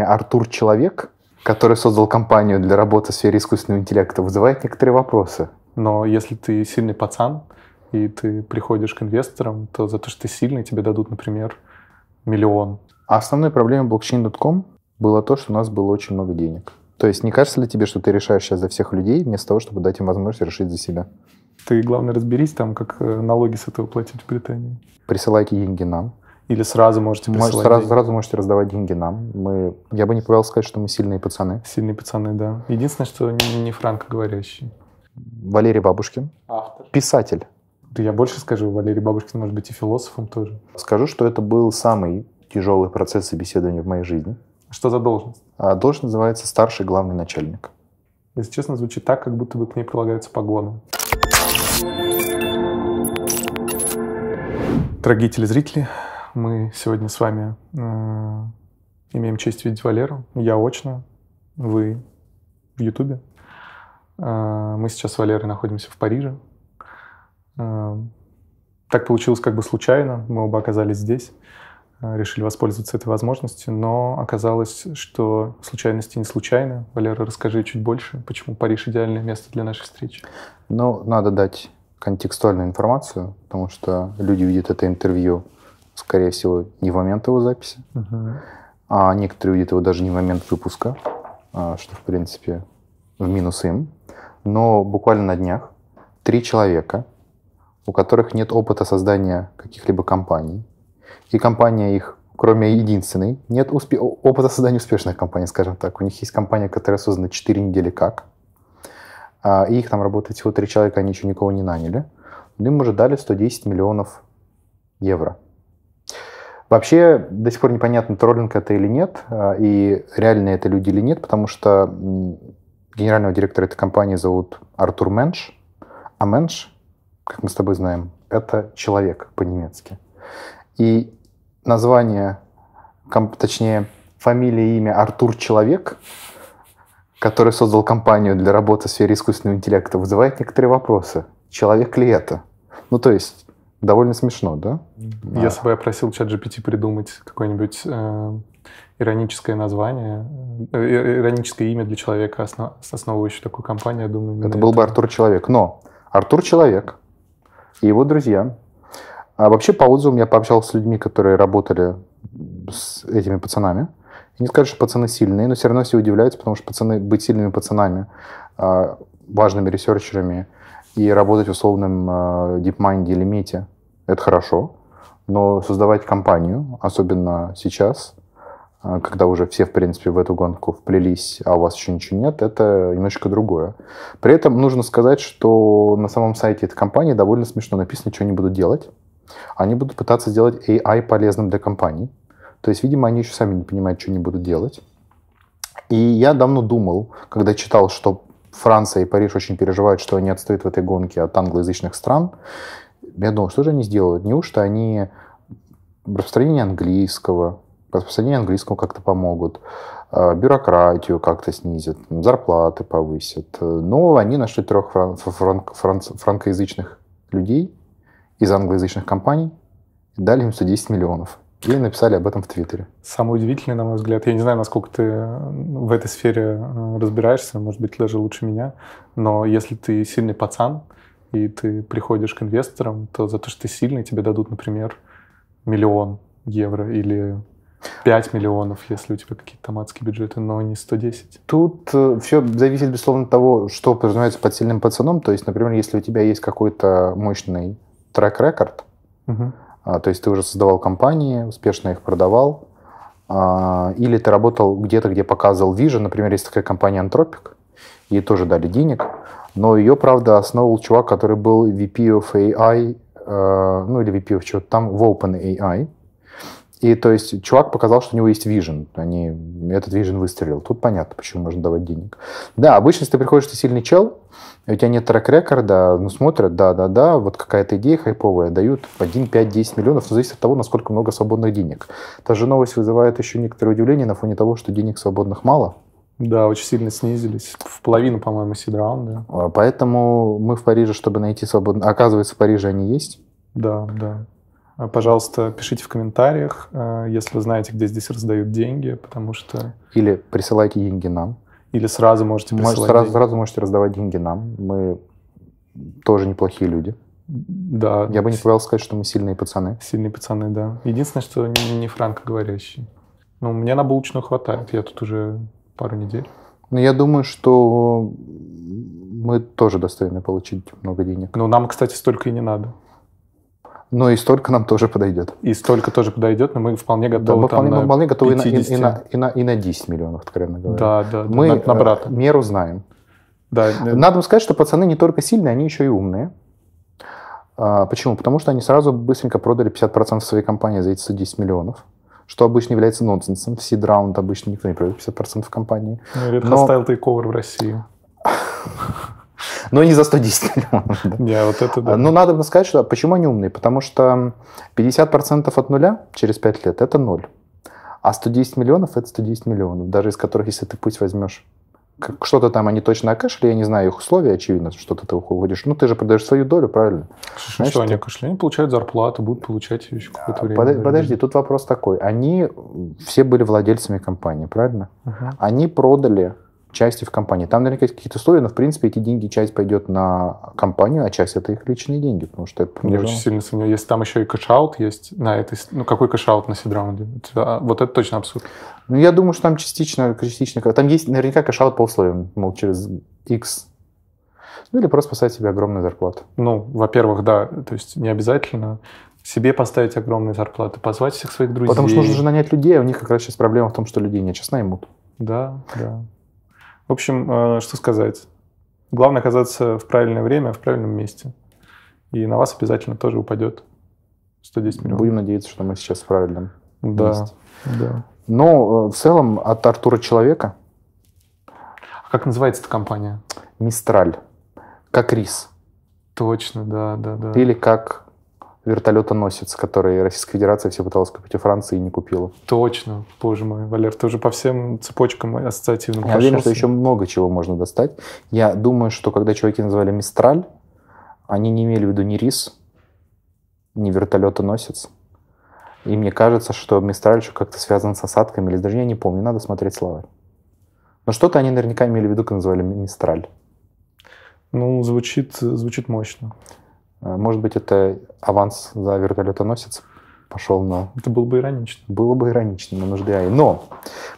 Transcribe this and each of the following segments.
имя Артур Человек, который создал компанию для работы в сфере искусственного интеллекта, вызывает некоторые вопросы. Но если ты сильный пацан, и ты приходишь к инвесторам, то за то, что ты сильный, тебе дадут, например, миллион. А основной проблемой blockchain.com было то, что у нас было очень много денег. То есть не кажется ли тебе, что ты решаешь сейчас за всех людей, вместо того, чтобы дать им возможность решить за себя? Ты, главное, разберись там, как э, налоги с этого платить в Британии. Присылайте деньги нам. Или сразу можете присылать сразу, деньги? сразу можете раздавать деньги нам. Мы, я бы не побоялся сказать, что мы сильные пацаны. Сильные пацаны, да. Единственное, что не, не франкоговорящий. Валерий Бабушкин. Автор. Писатель. Да я больше скажу, Валерий Бабушкин может быть и философом тоже. Скажу, что это был самый тяжелый процесс собеседования в моей жизни. Что за должность? А, должность называется старший главный начальник. Если честно, звучит так, как будто бы к ней прилагаются погоны. Дорогие телезрители, мы сегодня с вами э, имеем честь видеть Валеру. Я очно, вы в Ютубе. Э, мы сейчас с Валерой находимся в Париже. Э, так получилось как бы случайно. Мы оба оказались здесь. Э, решили воспользоваться этой возможностью, но оказалось, что случайности не случайны. Валера, расскажи чуть больше, почему Париж идеальное место для нашей встречи. Ну, надо дать контекстуальную информацию, потому что люди видят это интервью скорее всего, не в момент его записи. Uh-huh. А некоторые увидят его даже не в момент выпуска, а, что, в принципе, в минус им. Но буквально на днях три человека, у которых нет опыта создания каких-либо компаний, и компания их, кроме единственной, нет успе- опыта создания успешных компаний, скажем так. У них есть компания, которая создана 4 недели как, а, и их там работает всего три человека, они еще никого не наняли. Но ну, им уже дали 110 миллионов евро. Вообще до сих пор непонятно, троллинг это или нет, а, и реально это люди или нет, потому что генерального директора этой компании зовут Артур Менш, а Менш, как мы с тобой знаем, это человек по-немецки. И название, точнее, фамилия и имя Артур Человек, который создал компанию для работы в сфере искусственного интеллекта, вызывает некоторые вопросы. Человек ли это? Ну, то есть, Довольно смешно, да? Если а. бы я просил чат GPT придумать какое-нибудь э, ироническое название, э, э, э ироническое имя для человека, основ, основывающего такую компанию, я думаю... Это был это... бы Артур Человек. Но Артур Человек и его друзья. А вообще по отзывам я пообщался с людьми, которые работали с этими пацанами. И не скажу, что пацаны сильные, но все равно все удивляются, потому что пацаны быть сильными пацанами, а, важными ресерчерами и работать в условном э, DeepMind или Мете это хорошо, но создавать компанию, особенно сейчас, а, когда уже все, в принципе, в эту гонку вплелись, а у вас еще ничего нет, это немножечко другое. При этом нужно сказать, что на самом сайте этой компании довольно смешно написано, что они будут делать. Они будут пытаться сделать AI полезным для компаний. То есть, видимо, они еще сами не понимают, что они будут делать. И я давно думал, когда читал, что Франция и Париж очень переживают, что они отстают в этой гонке от англоязычных стран я думал, что же они сделают? Неужто они распространение английского, распространение английского как-то помогут, э, бюрократию как-то снизят, зарплаты повысят. Э, но они нашли трех фран- фран- фран- франкоязычных людей из англоязычных компаний, дали им 110 миллионов. И написали об этом в Твиттере. Самое удивительное, на мой взгляд, я не знаю, насколько ты э, в этой сфере разбираешься, может быть, даже лучше меня, но если ты сильный пацан, и ты приходишь к инвесторам, то за то, что ты сильный, тебе дадут, например, миллион евро или 5 миллионов, если у тебя какие-то там бюджеты, но не 110. Тут э, все зависит, безусловно, от того, что подразумевается под сильным пацаном. То есть, например, если у тебя есть какой-то мощный трек-рекорд, угу. А, то есть ты уже создавал компании, успешно их продавал, а, или ты работал где-то, где показывал вижу, например, есть такая компания Anthropic, ей тоже дали денег, но ее, правда, основал чувак, который был VP of AI, э, ну или VP of чего-то там, в OpenAI. И то есть чувак показал, что у него есть вижен. Они, этот вижен выстрелил. Тут понятно, почему можно давать денег. Да, обычно, если ты приходишь, ты сильный чел, у тебя нет трек-рекорда, ну смотрят, да-да-да, вот какая-то идея хайповая, дают 1, 5, 10 миллионов, но зависит от того, насколько много свободных денег. Та же новость вызывает еще некоторое удивление на фоне того, что денег свободных мало – да, очень сильно снизились. В половину, по-моему, сидраун, да. А, поэтому мы в Париже, чтобы найти свободно... Оказывается, в Париже они есть? Да, да. А, пожалуйста, пишите в комментариях, э, если вы знаете, где здесь раздают деньги, потому что... Или присылайте деньги нам. Или сразу можете присылать Может, сразу, деньги. сразу можете раздавать деньги нам. Мы тоже неплохие люди. Да. Я бы не побоялся сказать, что мы сильные пацаны. Сильные пацаны, да. Единственное, что не, франко франкоговорящие. Ну, мне на булочную хватает. Я тут уже пару недель. Но ну, я думаю, что мы тоже достойны получить много денег. Ну, нам, кстати, столько и не надо. Но и столько нам тоже подойдет. И столько тоже подойдет, но мы вполне готовы. Да, мы вполне, мы вполне готовы 50. и на, и, и, на, и на 10 миллионов, откровенно говоря. Да, да. Мы на, э, на брата. меру знаем. Да. Э, надо сказать, что пацаны не только сильные, они еще и умные. А, почему? Потому что они сразу быстренько продали 50% своей компании за эти 10 миллионов что обычно является нонсенсом. В сид раунд обычно никто не проводит 50% компании. Ну, Red Но... Hostile в России. Но не за 110 миллионов. Не, вот это да. А, Но ну, надо сказать, что почему они умные? Потому что 50% от нуля через 5 лет – это ноль. А 110 миллионов – это 110 миллионов, даже из которых, если ты пусть возьмешь что-то там они точно окашли, я не знаю их условия, очевидно, что ты уходишь. Ну, ты же продаешь свою долю, правильно? Слушай, Знаешь, что они окашли? Они получают зарплату, будут получать еще а, какое-то время. Под, подожди, тут вопрос такой. Они все были владельцами компании, правильно? Угу. Они продали части в компании. Там наверняка есть какие-то условия, но, в принципе, эти деньги, часть пойдет на компанию, а часть это их личные деньги, потому что это... Я очень сильно сомневаюсь. Если там еще и кэшаут есть на этой... Ну, какой кэшаут на сидраунде? А, вот это точно абсурд. Ну, я думаю, что там частично... частично там есть наверняка кэшаут по условиям, мол, через X ну или просто поставить себе огромную зарплату. Ну, во-первых, да, то есть не обязательно себе поставить огромные зарплаты, позвать всех своих друзей. Потому что нужно же нанять людей, а у них как раз сейчас проблема в том, что людей не сейчас наймут. Да, да. В общем, э, что сказать. Главное оказаться в правильное время, в правильном месте. И на вас обязательно тоже упадет 110 миллионов. Будем надеяться, что мы сейчас в правильном да, месте. Да. Но ну, э, в целом от Артура Человека. А как называется эта компания? Мистраль. Как рис. Точно, да, да, да. Или как вертолетоносец, который Российская Федерация все пыталась купить у Франции и не купила. Точно, боже мой, Валер, ты уже по всем цепочкам ассоциативным а Я прошелся. уверен, что еще много чего можно достать. Я думаю, что когда чуваки назвали «Мистраль», они не имели в виду ни рис, ни вертолетоносец. И мне кажется, что «Мистраль» еще как-то связан с осадками, или даже я не помню, надо смотреть слова. Но что-то они наверняка имели в виду, когда назвали «Мистраль». Ну, звучит, звучит мощно. Э, может быть, это аванс за вертолетоносец пошел на... Это было бы иронично. Было бы иронично, но нужда. Но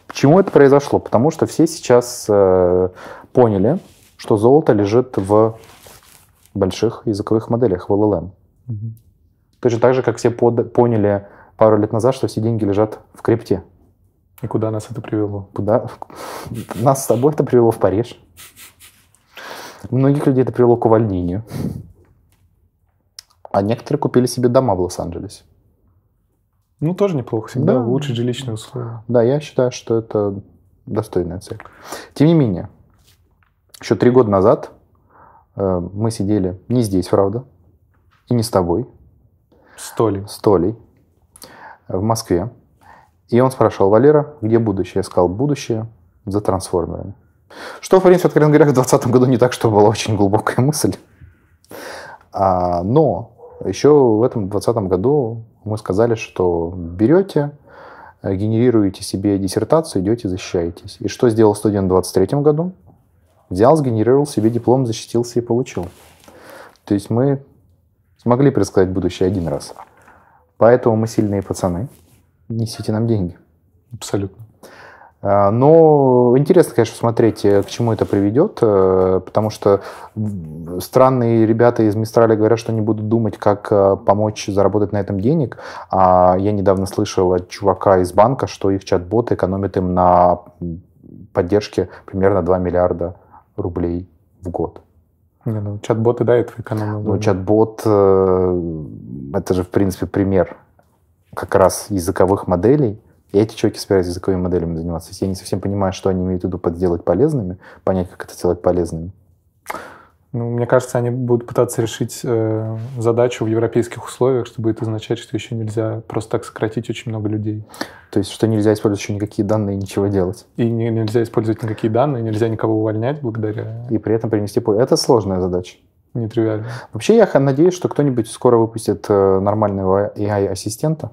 почему это произошло? Потому что все сейчас э, поняли, что золото лежит в больших языковых моделях, в LLM. Угу. Эм. Точно так же, как все под, поняли пару лет назад, что все деньги лежат в крипте. И куда нас это привело? Куда? Нас с тобой это привело в Париж. Многих людей это привело к увольнению. А некоторые купили себе дома в Лос-Анджелесе. Ну, тоже неплохо всегда, да. улучшить жилищные условия. Да, я считаю, что это достойная цель. Тем не менее, еще три года назад э, мы сидели не здесь, правда, и не с тобой. С Толей. С Толей э, в Москве. И он спрашивал, Валера, где будущее? Я сказал, будущее за трансформерами. Что, в принципе, откровенно говоря, в 2020 году не так, что была очень глубокая мысль. А, но еще в этом 2020 году мы сказали, что берете, э, генерируете себе диссертацию, идете, защищаетесь. И что сделал студент в 2023 году? Взял, сгенерировал себе диплом, защитился и получил. То есть мы смогли предсказать будущее один раз. Поэтому мы сильные пацаны. Несите нам деньги. Абсолютно. Э, но интересно, конечно, смотреть, э, к чему это приведет, э, потому что странные ребята из Мистрали говорят, что они будут думать, как помочь заработать на этом денег. А я недавно слышал от чувака из банка, что их чат-бот экономит им на поддержке примерно 2 миллиарда рублей в год. Не, ну, чат-боты, да, это экономия. Ну, чат-бот, это же, в принципе, пример как раз языковых моделей, и эти чуваки собираются языковыми моделями заниматься. Я не совсем понимаю, что они имеют в виду под сделать полезными, понять, как это сделать полезными. Ну, мне кажется, они будут пытаться решить э, задачу в европейских условиях, что будет означать, что еще нельзя просто так сократить очень много людей. То есть, что нельзя использовать еще никакие данные и ничего делать. И не, нельзя использовать никакие данные, нельзя никого увольнять благодаря. И при этом принести пользу. Это сложная задача. Нетривиально. Вообще, я надеюсь, что кто-нибудь скоро выпустит э, нормального AI-ассистента,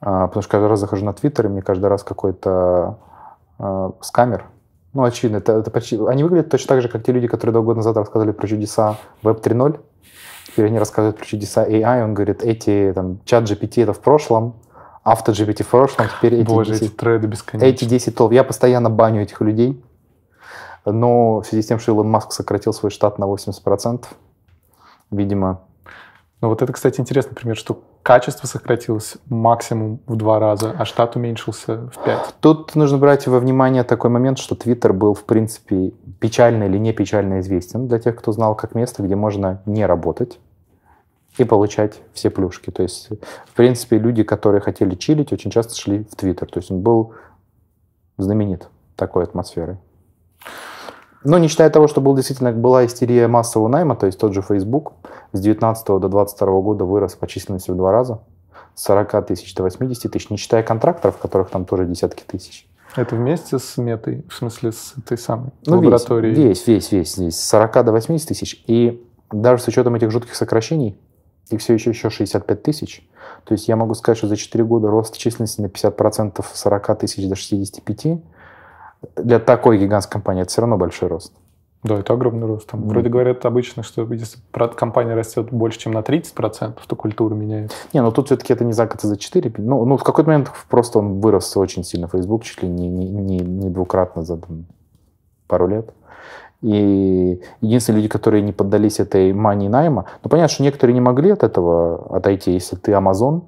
а, потому что каждый раз захожу на Твиттер, и мне каждый раз какой-то э, скамер. Ну, очевидно, это, это почти... они выглядят точно так же, как те люди, которые два года назад рассказывали про чудеса Web 3.0. Теперь они рассказывают про чудеса AI. Он говорит, эти, там, чат GPT это в прошлом, авто GPT в прошлом, теперь эти Боже, 10, эти треды бесконечные. Эти 10 толп. Я постоянно баню этих людей. Но в связи с тем, что Илон Маск сократил свой штат на 80%, видимо... Ну вот это, кстати, интересный пример, что качество сократилось максимум в два раза, а штат уменьшился в пять. Тут нужно брать во внимание такой момент, что Твиттер был, в принципе, печально или не печально известен для тех, кто знал как место, где можно не работать и получать все плюшки. То есть, в принципе, люди, которые хотели чилить, очень часто шли в Твиттер. То есть он был знаменит такой атмосферой. Ну, не считая того, что был действительно была истерия массового найма, то есть тот же Facebook с 19 до 22 года вырос по численности в два раза. С 40 тысяч до 80 тысяч, не считая контракторов, которых там тоже десятки тысяч. Это вместе с метой, в смысле с этой самой ну, лабораторией? Весь, весь, весь, весь. С 40 до 80 тысяч. И даже с учетом этих жутких сокращений, их все еще еще 65 тысяч. То есть я могу сказать, что за 4 года рост численности на 50% с 40 тысяч до 65, для такой гигантской компании это все равно большой рост. Да, это огромный рост. Там, mm. Вроде говорят обычно, что если компания растет больше, чем на 30%, то культура меняется. Не, ну тут все-таки это не за год, а за 4. Ну, ну в какой-то момент просто он вырос очень сильно. Facebook чуть ли не, не, не, не двукратно за пару лет. И единственные люди, которые не поддались этой мании найма, ну понятно, что некоторые не могли от этого отойти. Если ты Amazon,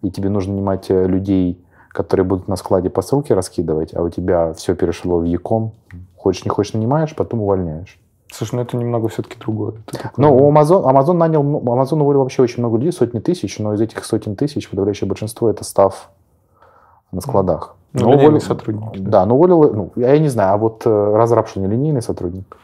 и тебе нужно нанимать э, людей которые будут на складе посылки раскидывать, а у тебя все перешло в Яком. Хочешь, не хочешь, нанимаешь, потом увольняешь. Слушай, ну это немного все-таки другое. Но ну, у Amazon, Amazon нанял, Amazon ну, уволил вообще очень много людей, сотни тысяч, но из этих сотен тысяч подавляющее большинство это став на складах. Ну, но уволил, сотрудники. Да, да но уволил, ну, я не знаю, а вот э, разрабшин линейный сотрудник?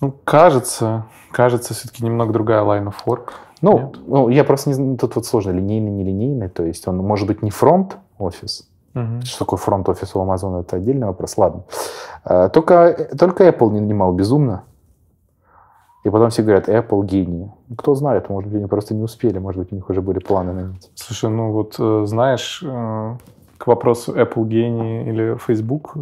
Ну, кажется, кажется, все-таки немного другая line of work. Ну, ну я просто не тут вот сложно, линейный, нелинейный, то есть он может быть не фронт-офис, Угу. Что такое фронт-офис у Амазона это отдельный вопрос. Ладно. Э, только, только Apple не нанимал безумно. И потом все говорят, Apple гений. Кто знает, может быть, они просто не успели, может быть, у них уже были планы на нить. Слушай, ну вот э, знаешь, э, к вопросу Apple гений или Facebook,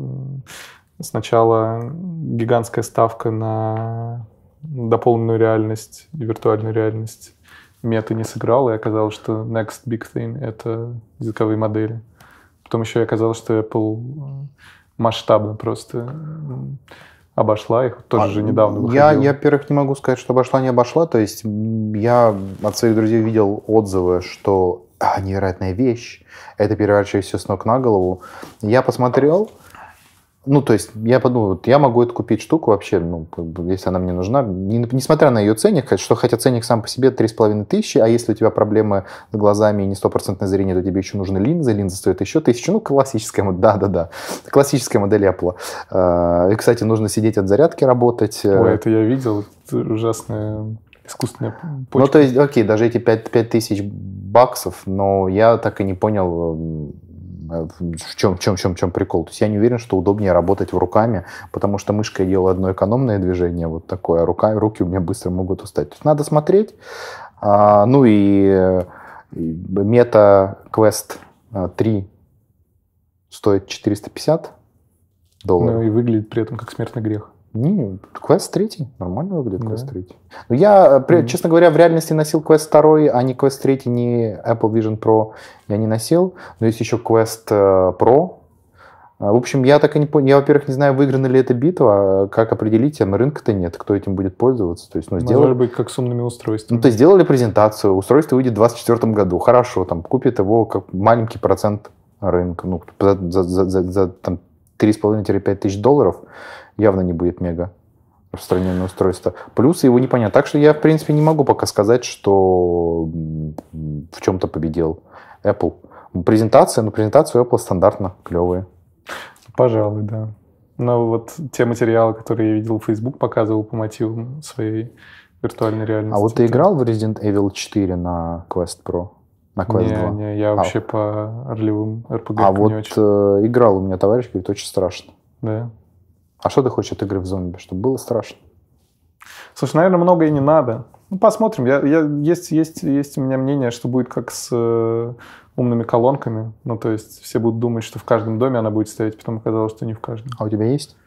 сначала гигантская ставка на дополненную реальность и виртуальную реальность мета не сыграла, и оказалось, что next big thing — это языковые модели. Потом еще и оказалось, что Apple э, масштабно просто обошла их, тоже а, же недавно выходил. Я, я, во-первых, не могу сказать, что обошла, не обошла. То есть я от своих друзей видел отзывы, что а, невероятная вещь, это переворачивает все с ног на голову. Я посмотрел, ну, то есть, я подумал, вот я могу это купить штуку вообще, ну, если она мне нужна, не, несмотря на ее ценник, что хотя ценник сам по себе 3,5 тысячи, а если у тебя проблемы с глазами и не стопроцентное зрение, то тебе еще нужны линзы, линзы стоят еще тысячу, ну, классическая модель, да-да-да, классическая модель Apple. А, и, кстати, нужно сидеть от зарядки работать. Э. Ой, это я видел, это ужасная искусственная почка. Ну, то есть, окей, даже эти 5, 5 тысяч баксов, но я так и не понял, Э, в чем, в чем, в чем, в чем прикол? То есть я не уверен, что удобнее работать в руками, потому что мышкой я делаю одно экономное движение вот такое, а рука, руки у меня быстро могут устать. То есть надо смотреть. А, ну и мета квест 3 э, стоит 450 долларов. Ну и выглядит при этом как смертный грех. Не, квест третий. Нормально выглядит да. квест третий. Но ну, я, mm-hmm. честно говоря, в реальности носил квест второй, а не квест третий, не Apple Vision Pro я не носил. Но есть еще квест э, Pro. Э, в общем, я так и не понял. Я, во-первых, не знаю, выиграна ли эта битва, а как определить, а рынка-то нет, кто этим будет пользоваться. То есть, ну, сделали... Может быть, как с умными устройствами. Ну, то есть, сделали презентацию, устройство выйдет в 2024 году, хорошо, там, купит его как маленький процент рынка, ну, за, за, за, за, за там, 3,5-5 тысяч долларов, явно не будет мега распространенное устройство. Плюс его непонятно. Так что я, в принципе, не могу пока сказать, что в чем-то победил Apple. Презентация, ну, презентация Apple стандартно клевые. Пожалуй, да. Но вот те материалы, которые я видел, Facebook показывал по мотивам своей виртуальной реальности. А вот ты играл в Resident Evil 4 на Quest Pro? На Quest не, 2? Не, я а. вообще по ролевым RPG а не вот очень. Э, играл у меня товарищ, говорит, очень страшно. Да? А что ты хочешь от игры в зомби? Чтобы было страшно. Слушай, наверное, много и не надо. Ну, посмотрим. Я, я, есть, есть, есть у меня мнение, что будет как с э, умными колонками. Ну, то есть все будут думать, что в каждом доме она будет стоять, потом оказалось, что не в каждом. А у тебя есть?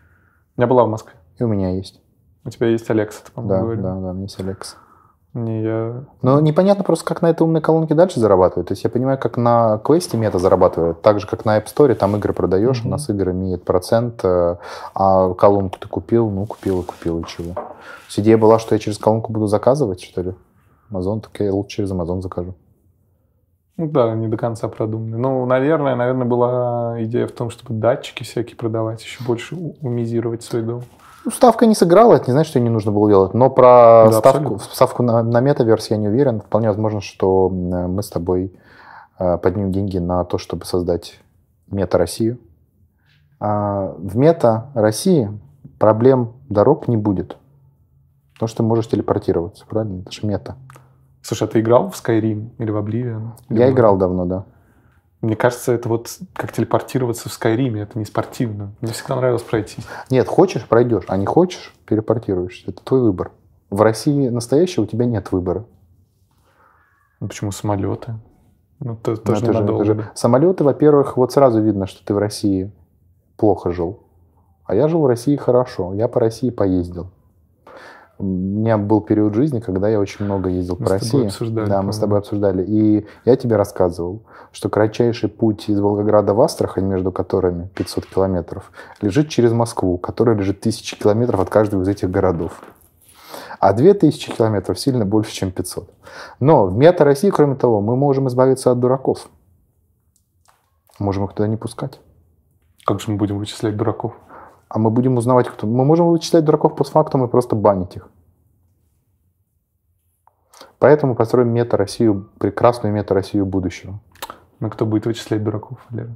У меня была в Москве. И у меня есть. У тебя есть Алекса, ты, по-моему, Да, говорил. да, да, у меня есть Алекса. Не, я... Но непонятно просто, как на этой умной колонке дальше зарабатывают. То есть я понимаю, как на квесте мета зарабатывают, так же, как на App Store, там игры продаешь, mm-hmm. у нас игры имеет процент, э, а колонку ты купил, ну, купил и купил, и чего. То есть идея была, что я через колонку буду заказывать, что ли? Amazon, так я лучше через Amazon закажу. Ну да, не до конца продуманный. Ну, наверное, наверное, была идея в том, чтобы датчики всякие продавать, еще больше умизировать свой дом ставка не сыграла, это не значит, что ее не нужно было делать. Но про да, ставку, ставку на, на метаверс я не уверен. Вполне возможно, что мы с тобой э, поднимем деньги на то, чтобы создать мета-Россию. А в мета-России проблем дорог не будет. Потому что ты можешь телепортироваться, правильно? Это же мета. Слушай, а ты играл в Skyrim или в Oblivion? Или я в... играл давно, да. Мне кажется, это вот как телепортироваться в Скайриме, это не спортивно. Мне всегда нравилось пройти. Нет, хочешь, пройдешь, а не хочешь, перепортируешься. Это твой выбор. В России настоящего у тебя нет выбора. Ну почему самолеты? Ну, то, ну, тоже же, же. Самолеты, во-первых, вот сразу видно, что ты в России плохо жил. А я жил в России хорошо. Я по России поездил у меня был период жизни, когда я очень много ездил мы по России. Мы с тобой обсуждали. Да, мы с тобой обсуждали. И я тебе рассказывал, что кратчайший путь из Волгограда в Астрахань, между которыми 500 километров, лежит через Москву, которая лежит тысячи километров от каждого из этих городов. А 2000 километров сильно больше, чем 500. Но в мета России, кроме того, мы можем избавиться от дураков. Можем их туда не пускать. Как же мы будем вычислять дураков? А мы будем узнавать, кто... Мы можем вычислять дураков постфактум и просто банить их. Поэтому построим мета-Россию, прекрасную мета-Россию будущего. Ну, кто будет вычислять дураков, Лера?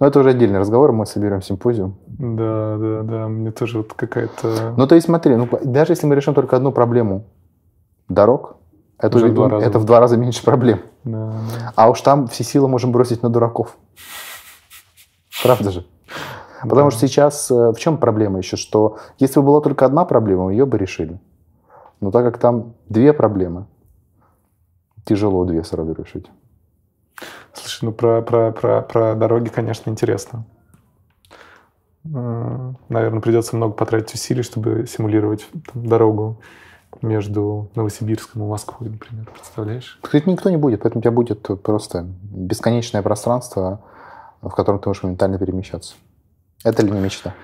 Ну, это уже отдельный разговор, мы соберем симпозиум. Да, да, да, мне тоже вот какая-то... Ну, то есть смотри, ну, даже если мы решим только одну проблему дорог, это, уже в, два это в два раза меньше проблем. Да, да. А уж там все силы можем бросить на дураков. Правда же? Потому что сейчас э, в чем проблема еще? Что если бы была только одна проблема, ее бы решили. Но так как там две проблемы, тяжело две сразу решить. Слушай, ну про, про, про, про дороги, конечно, интересно. Наверное, придется много потратить усилий, чтобы симулировать там, дорогу между Новосибирском и Москвой, например, представляешь? Кстати, никто не будет, поэтому у тебя будет просто бесконечное пространство, в котором ты можешь моментально перемещаться. Это ли не мечта?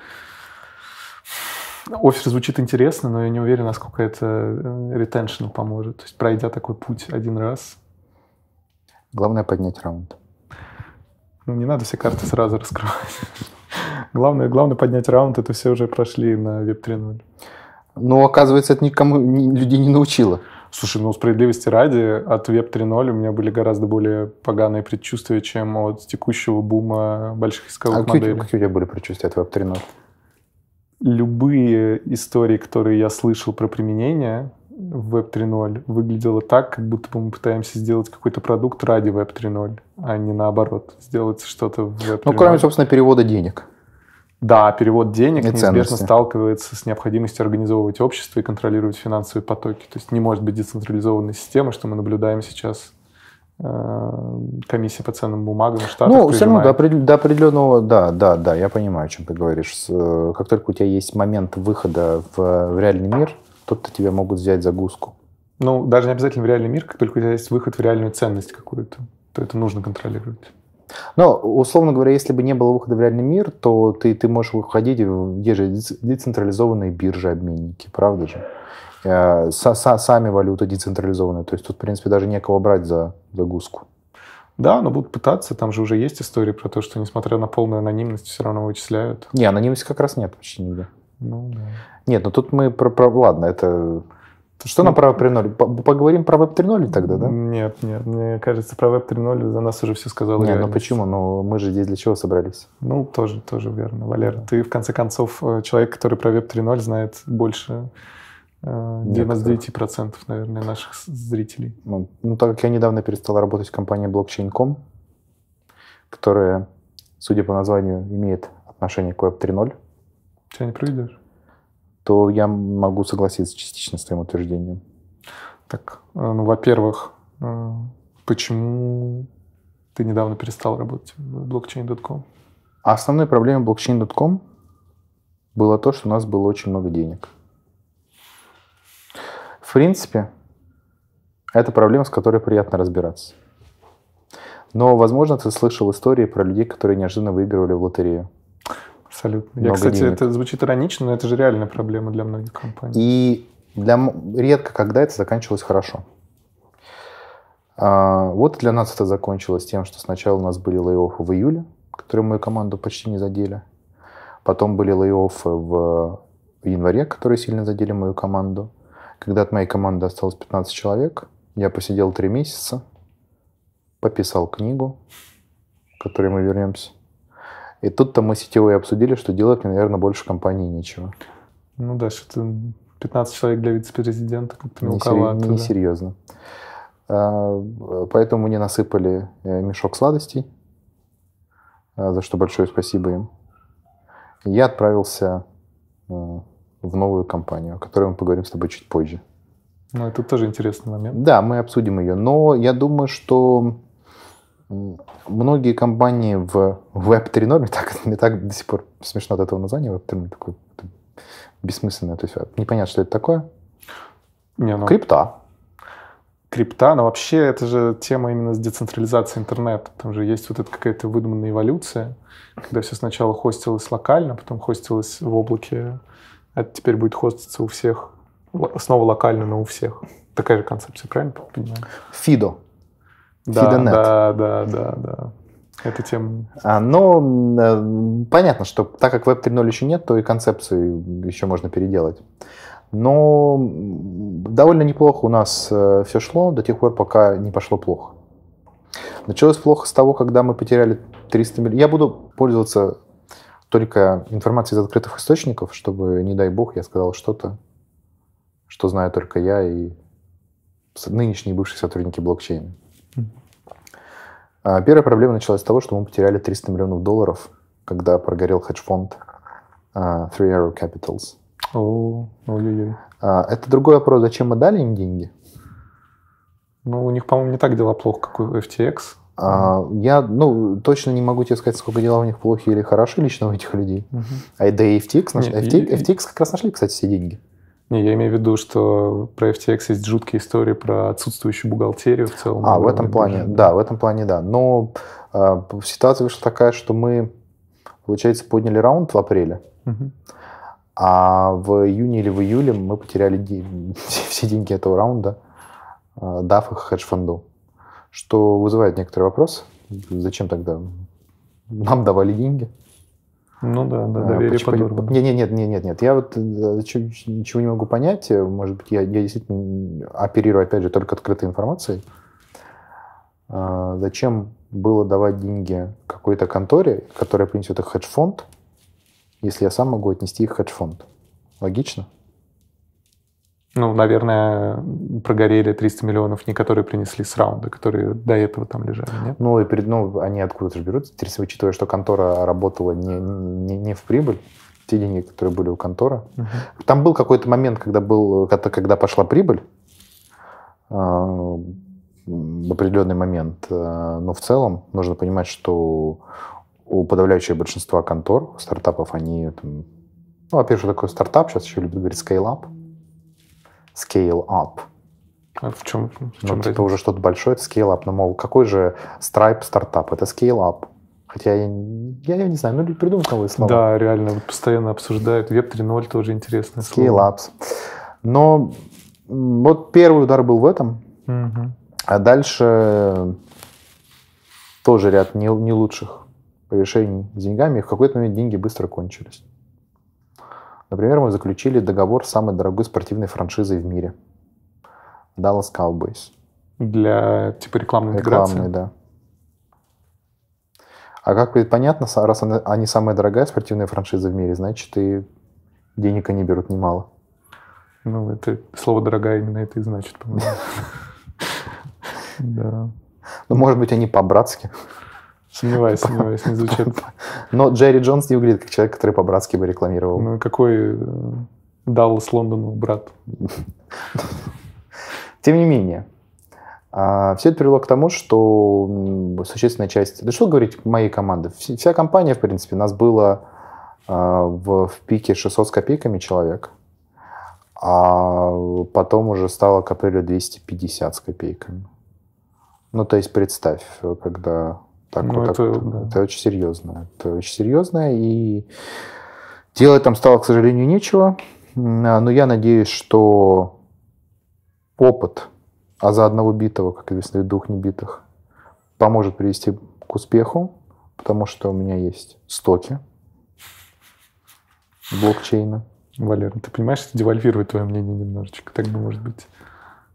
Ну, Офер звучит интересно, но я не уверен, насколько это э, ретеншену поможет. То есть пройдя такой путь один раз. Главное поднять раунд. Ну, не надо все карты сразу раскрывать. Главное, главное поднять раунд, это все уже прошли на веб 3.0. Но, ну, оказывается, это никому людей не научило. Слушай, ну, справедливости ради, от Web 3.0 у меня были гораздо более поганые предчувствия, чем от текущего бума больших а исковых а какие, какие у тебя были предчувствия от Web 3.0? Любые истории, которые я слышал про применение в Web 3.0, выглядело так, как будто бы мы пытаемся сделать какой-то продукт ради Web 3.0, а не наоборот, сделать что-то в Web 3.0. Ну, кроме, собственно, перевода денег. Да, перевод денег и неизбежно ценности. сталкивается с необходимостью организовывать общество и контролировать финансовые потоки. То есть не может быть децентрализованной системы, что мы наблюдаем сейчас э, комиссия по ценным бумагам штатов Ну, все равно до, до определенного, да, да, да, я понимаю, о чем ты говоришь. Э, как только у тебя есть момент выхода в, в реальный мир, тот то тебя могут взять за гуску. Ну, даже не обязательно в реальный мир, как только у тебя есть выход в реальную ценность какую-то, то это нужно контролировать. Но, условно говоря, если бы не было выхода в реальный мир, то ты, ты можешь выходить, где же децентрализованные биржи, обменники, правда же? Э, са, сами валюты децентрализованные. То есть тут, в принципе, даже некого брать за, за гуску. Да, но будут пытаться. Там же уже есть история про то, что, несмотря на полную анонимность, все равно вычисляют. Не, анонимности как раз нет вообще нигде. Ну, да. Нет, но ну тут мы про, про... Ладно, это что на про Web 3.0? Поговорим про Web 3.0 тогда, да? Нет, нет, мне кажется, про Web 3.0 за нас уже все сказала Нет, реальность. ну почему? Ну мы же здесь для чего собрались? Ну, тоже, тоже верно. Валер. да. ты в конце концов э, человек, который про Web 3.0 знает больше 99%, э, наверное, наших зрителей. Ну, ну, так как я недавно перестал работать в компании Blockchain.com, которая, судя по названию, имеет отношение к Web 3.0. Тебя не проведешь? то я могу согласиться частично с твоим утверждением. Так, э, ну, во-первых, э, почему ты недавно перестал работать в blockchain.com? А основной проблемой blockchain.com было то, что у нас было очень много денег. В принципе, это проблема, с которой приятно разбираться. Но, возможно, ты слышал истории про людей, которые неожиданно выигрывали в лотерею. Абсолютно. Я, кстати, денег. это звучит иронично, но это же реальная проблема для многих компаний. И для редко, когда это заканчивалось хорошо. А, вот для нас это закончилось тем, что сначала у нас были лей в июле, которые мою команду почти не задели. Потом были лей в январе, которые сильно задели мою команду. Когда от моей команды осталось 15 человек, я посидел 3 месяца, пописал книгу, к которой мы вернемся и тут-то мы сетевые обсудили, что делать мне, наверное, больше компании нечего. Ну да, что-то 15 человек для вице-президента как-то мелковато. Несерьезно. Да. Серьезно. А, поэтому мне насыпали э, мешок сладостей, а, за что большое спасибо им. Я отправился э, в новую компанию, о которой мы поговорим с тобой чуть позже. Ну, это тоже интересный момент. Да, мы обсудим ее. Но я думаю, что многие компании в Web 3.0, мне так, мне так до сих пор смешно от этого названия, Web 3.0 такое бессмысленное, то есть а, непонятно, что это такое. Не, ну... Крипта. Крипта, но вообще это же тема именно с децентрализацией интернета. Там же есть вот эта какая-то выдуманная эволюция, когда все сначала хостилось локально, потом хостилось в облаке, а теперь будет хоститься у всех снова локально, но у всех. Такая же концепция, правильно понимаю? Фидо. Да, да, да, да, да. Эта тема. А, ну, понятно, что так как Web 3.0 еще нет, то и концепцию еще можно переделать. Но довольно неплохо у нас э, все шло до тех пор, пока не пошло плохо. Началось плохо с того, когда мы потеряли 300 миллионов. Я буду пользоваться только информацией из открытых источников, чтобы, не дай бог, я сказал что-то, что знаю только я и нынешние бывшие сотрудники блокчейна. А, первая проблема началась с того, что мы потеряли 300 миллионов долларов, когда прогорел хедж-фонд а, Three Arrow Capitals. О, ой-ой-ой. А, это другой вопрос, зачем мы дали им деньги? Ну, у них, по-моему, не так дела плохо, как у FTX. Uh, я, ну, точно не могу тебе сказать, сколько дела у них плохи или хороши лично у этих людей. Uh-huh. А да и FTX, наш... FTX, FTX как раз нашли, кстати, все деньги. Не, я имею в виду, что про FTX есть жуткие истории про отсутствующую бухгалтерию в целом. А, в этом плане, бюджет. да, в этом плане, да. Но э, ситуация вышла такая, что мы, получается, подняли раунд в апреле, угу. а в июне или в июле мы потеряли все, все деньги этого раунда, э, дав их хедж-фонду, что вызывает некоторые вопросы. Зачем тогда нам давали деньги? Ну да, да а, доверие почему, подорвано. Нет, нет, нет, нет, нет. Я вот э, ничего не могу понять. Может быть, я, я действительно оперирую, опять же, только открытой информацией. А, зачем было давать деньги какой-то конторе, которая принесет их хедж-фонд, если я сам могу отнести их в хедж-фонд? Логично? ну, наверное, прогорели 300 миллионов, не которые принесли с раунда, которые до этого там лежали, нет? Ну, и перед, ну, они откуда-то же берутся, если учитывая, что контора работала не, не, не в прибыль, те деньги, которые были у конторы. Угу. Там был какой-то момент, когда, был, когда, когда пошла прибыль, э, в определенный момент. Э, но в целом нужно понимать, что у подавляющего большинства контор, стартапов, они... Там, ну, во-первых, что такое стартап, сейчас еще любят говорить scale-up scale up. А в чем, в чем ну, разница? Это типа уже что-то большое, это scale up. Но, ну, мол, какой же Stripe стартап? Это scale up. Хотя я, я, не знаю, ну придумать новые слова. Да, реально, вот постоянно обсуждают. Web 3.0 тоже интересно. Scale ups. Но вот первый удар был в этом. Угу. А дальше тоже ряд не, не лучших решений с деньгами. И в какой-то момент деньги быстро кончились. Например, мы заключили договор с самой дорогой спортивной франшизой в мире. Dallas Cowboys. Для типа рекламной интеграции? Рекламной, да. А как понятно, раз они самая дорогая спортивная франшиза в мире, значит, и денег они берут немало. Ну, это слово «дорогая» именно это и значит, по-моему. Да. Ну, может быть, они по-братски. Сомневаюсь, типа, сомневаюсь, не звучит. Типа, но Джерри Джонс не выглядит как человек, который по-братски бы рекламировал. Ну, какой э, Даллас Лондону брат. Тем не менее, а, все это привело к тому, что существенная часть, да что говорить, моей команды, вся компания, в принципе, нас было а, в, в пике 600 с копейками человек, а потом уже стало к апрелю 250 с копейками. Ну, то есть представь, э, когда так, ну, вот, это, так, да. это очень серьезно. Это очень серьезно. И делать там стало, к сожалению, нечего. А, но я надеюсь, что опыт, а за одного битого, как известно, двух небитых, поможет привести к успеху, потому что у меня есть стоки блокчейна. Валер, ты понимаешь, что девальвирует твое мнение немножечко, так бы, может быть,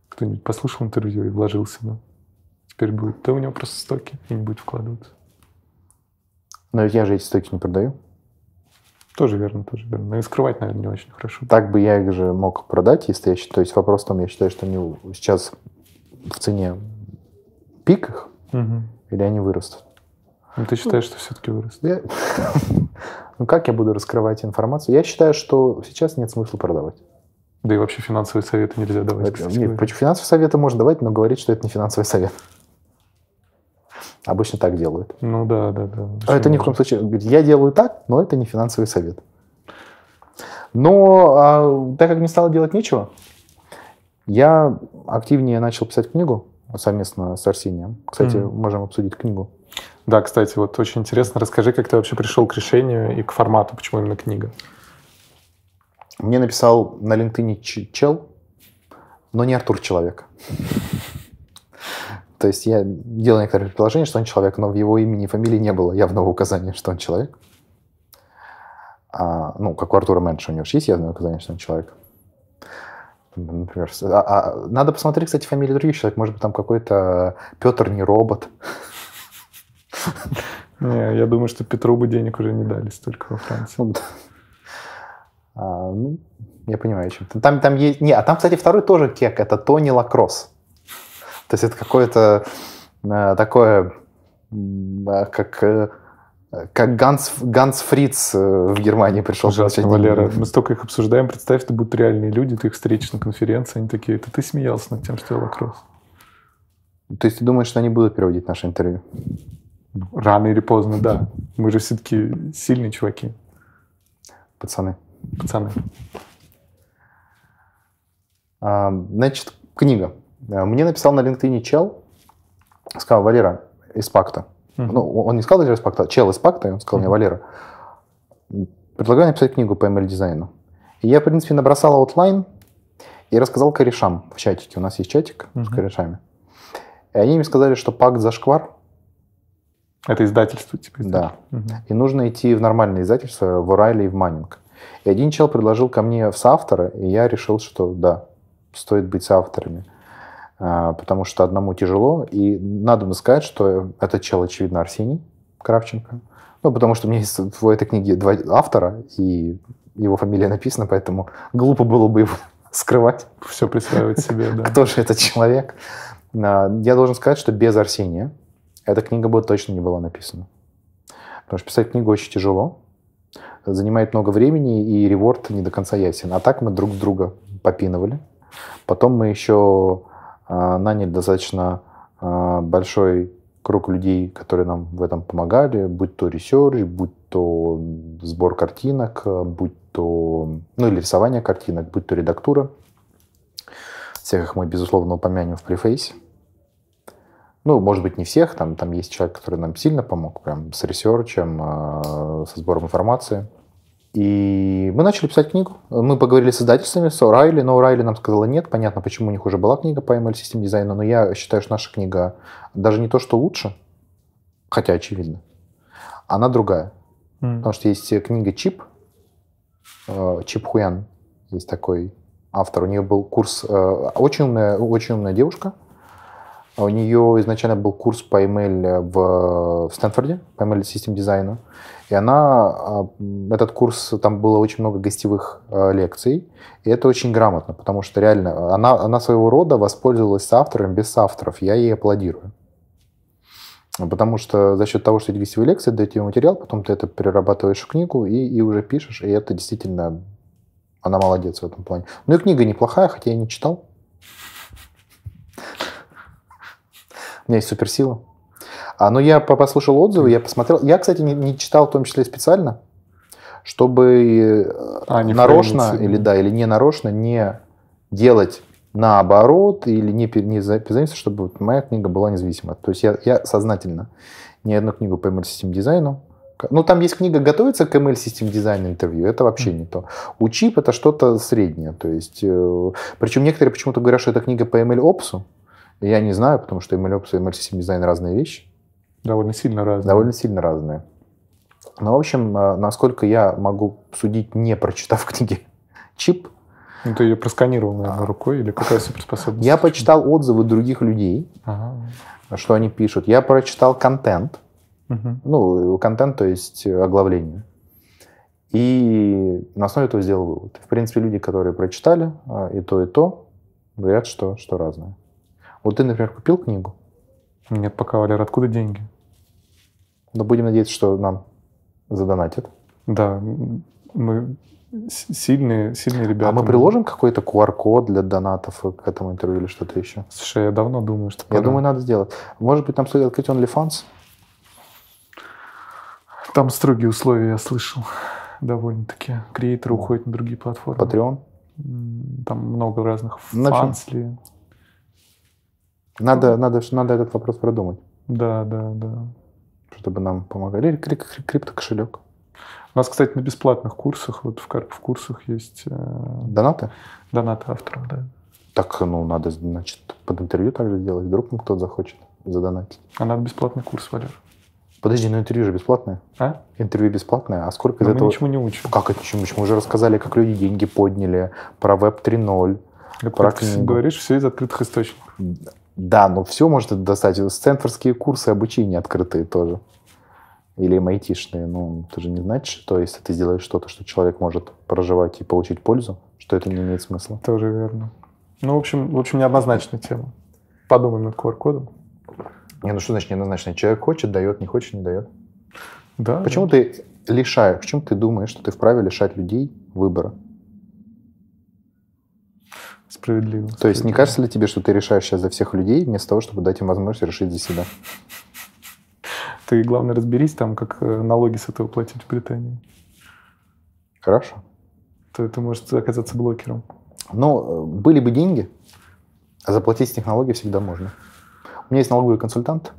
кто-нибудь послушал интервью и вложился бы. Да? теперь будет, то у него просто стоки и не будет вкладываться. Но ведь я же эти стоки не продаю. Тоже верно, тоже верно. Но и скрывать, наверное, не очень хорошо. Так бы я их же мог продать, если я считаю... То есть вопрос в том, я считаю, что они сейчас в цене пик их, угу. или они вырастут. Ну, ты считаешь, что все-таки вырастут? Я... ну, как я буду раскрывать информацию? Я считаю, что сейчас нет смысла продавать. Да и вообще финансовые советы нельзя давать. Это, кстати, нет, говоря. финансовые советы можно давать, но говорить, что это не финансовый совет. Обычно так делают. Ну да, да, да. А это ни в коем случае. Я делаю так, но это не финансовый совет. Но а, так как мне стало делать нечего, я активнее начал писать книгу совместно с Арсением. Кстати, mm. можем обсудить книгу. Да, кстати, вот очень интересно. Расскажи, как ты вообще пришел к решению и к формату, почему именно книга? Мне написал на LinkedIn чел, но не Артур Человек. То есть я делал некоторые предположения, что он человек, но в его имени и фамилии не было явного указания, что он человек. А, ну, как у Артура Мэнша, у него же есть явное указание, что он человек. Например, а, а, надо посмотреть, кстати, фамилии других человек. Может быть, там какой-то Петр не робот. Не, я думаю, что Петру бы денег уже не дали столько во Франции. Ну а, ну, я понимаю, о чем Там, там есть... Не, а там, кстати, второй тоже кек. Это Тони Лакросс. То есть это какое-то э, такое, э, как э, как Ганс, Ганс Фриц в Германии пришел. Ужасно, Валера. Мы столько их обсуждаем. Представь, это будут реальные люди, ты их встретишь на конференции, они такие, это ты смеялся над тем, что я лакросс. То есть ты думаешь, что они будут переводить наше интервью? Рано или поздно, да. Мы же все-таки сильные чуваки. Пацаны. Пацаны. А, значит, книга. Э, мне написал на LinkedIn чел, сказал, Валера, из пакта. Ну, он не сказал Валера из пакта, чел из пакта, он сказал мне, Валера, предлагаю написать книгу по ML-дизайну. И я, в принципе, набросал аутлайн и рассказал корешам в чатике. У нас есть чатик с корешами. И они мне сказали, что пакт зашквар. Это издательство, типа? Да. Угу. И нужно идти в нормальное издательство, в Урайле и в Маннинг. И один чел предложил ко мне в соавторы, и я решил, что да, стоит быть соавторами. А, потому что одному тяжело. И надо бы сказать, что этот чел, очевидно, Арсений Кравченко. Ну, потому что у меня есть в этой книге два автора, и его фамилия написана, поэтому глупо было бы его скрывать. Все представить себе, да. Кто же этот человек? А, я должен сказать, что без Арсения эта книга бы точно не была написана. Потому что писать книгу очень тяжело, занимает много времени, и реворд не до конца ясен. А так мы друг друга попинывали. Потом мы еще а, наняли достаточно а, большой круг людей, которые нам в этом помогали, будь то ресерч, будь то сбор картинок, будь то, ну или рисование картинок, будь то редактура. Всех мы, безусловно, упомянем в префейсе. Ну, может быть, не всех, там, там есть человек, который нам сильно помог, прям с ресерчем, а, со сбором информации – и мы начали писать книгу. Мы поговорили с издательствами, с О'Райли, но О'Райли нам сказала нет. Понятно, почему у них уже была книга по ml систем дизайна, но я считаю, что наша книга даже не то, что лучше, хотя очевидно, она другая. Mm. Потому что есть книга Чип, э, Чип Хуян, есть такой автор. У нее был курс, э, очень умная, очень умная девушка, у нее изначально был курс по ML э, в, э, в Стэнфорде, по ML систем дизайну. И она, а, этот курс, там было очень много гостевых э, лекций. И это очень грамотно, потому что реально она, она своего рода воспользовалась с автором, без авторов. Я ей аплодирую. Потому что за счет того, что эти гостевые лекции дают тебе материал, потом ты это перерабатываешь в книгу и, и уже пишешь. И это действительно, она молодец в этом плане. Ну и книга неплохая, хотя я не читал. У меня есть суперсила. А, но я послушал отзывы, я посмотрел. Я, кстати, не, не читал, в том числе специально, чтобы а, не э, нарочно фреймиться. или да, или не нарочно не делать наоборот или не, не записываться, чтобы моя книга была независима. То есть я, я сознательно ни одну книгу по ML-систем дизайну. Ну, там есть книга «Готовиться к ML-систем дизайн интервью». Это вообще mm-hmm. не то. У Чип это что-то среднее. То есть, э, причем некоторые почему-то говорят, что это книга по ML-опсу. Я не знаю, потому что MLOps и MLCC дизайн разные вещи. Довольно сильно разные. Довольно сильно разные. Но, в общем, э, насколько я могу судить, не прочитав книги «Чип», ну, ты ее просканировал, наверное, а. рукой или какая суперспособность? Я почитал отзывы других людей, ага. что они пишут. Я прочитал контент. Угу. Ну, э, контент, то есть э, оглавление. И на основе этого сделал вывод. В принципе, люди, которые прочитали и то, и то, говорят, что, что разное. Вот ты, например, купил книгу? Нет, пока, Валер, откуда деньги? Но ну, будем надеяться, что нам задонатят. Да, мы сильные, сильные а ребята. А мы приложим какой-то QR-код для донатов к этому интервью или что-то еще? Слушай, я давно думаю, что пора. Я думаю, надо сделать. Может быть, нам стоит открыть OnlyFans? Там строгие условия, я слышал, довольно-таки. Креаторы уходят на другие платформы. Patreon? Там много разных. Ну, Фансли. Надо, надо, надо этот вопрос продумать. Да, да, да. Чтобы нам помогали. Криптокошелек. У нас, кстати, на бесплатных курсах, вот в Карпов курсах есть... Э, донаты? Донаты авторам, да. Так, ну, надо, значит, под интервью также сделать. Вдруг ну, кто-то захочет задонатить. А надо бесплатный курс, Валер. Подожди, ну интервью же бесплатное. А? Интервью бесплатное. А сколько Но из мы этого... ничему не учим. Как это ничему? Мы уже рассказали, как люди деньги подняли, про Web 3.0. Как про ты книгу. говоришь, все из открытых источников. Да, но все может это достать. Стэнфордские курсы обучения открытые тоже. Или MIT-шные. Эм ну, это же не значит, что если ты сделаешь что-то, что человек может проживать и получить пользу, что это не имеет смысла. Тоже верно. Ну, в общем, в общем неоднозначная тема. Подумаем над QR-кодом. Не, ну что значит неоднозначно? Человек хочет, дает, не хочет, не дает. Да. Почему да. ты лишаешь? Почему ты думаешь, что ты вправе лишать людей выбора? Справедливо. То есть не кажется ли тебе, что ты решаешь сейчас за всех людей, вместо того, чтобы дать им возможность решить за себя? Ты, главное, разберись там, как э, налоги с этого платить в Британии. Хорошо. То это может оказаться блокером. Но ну, э, были бы деньги, а заплатить с технологии всегда можно. У меня есть налоговый консультант.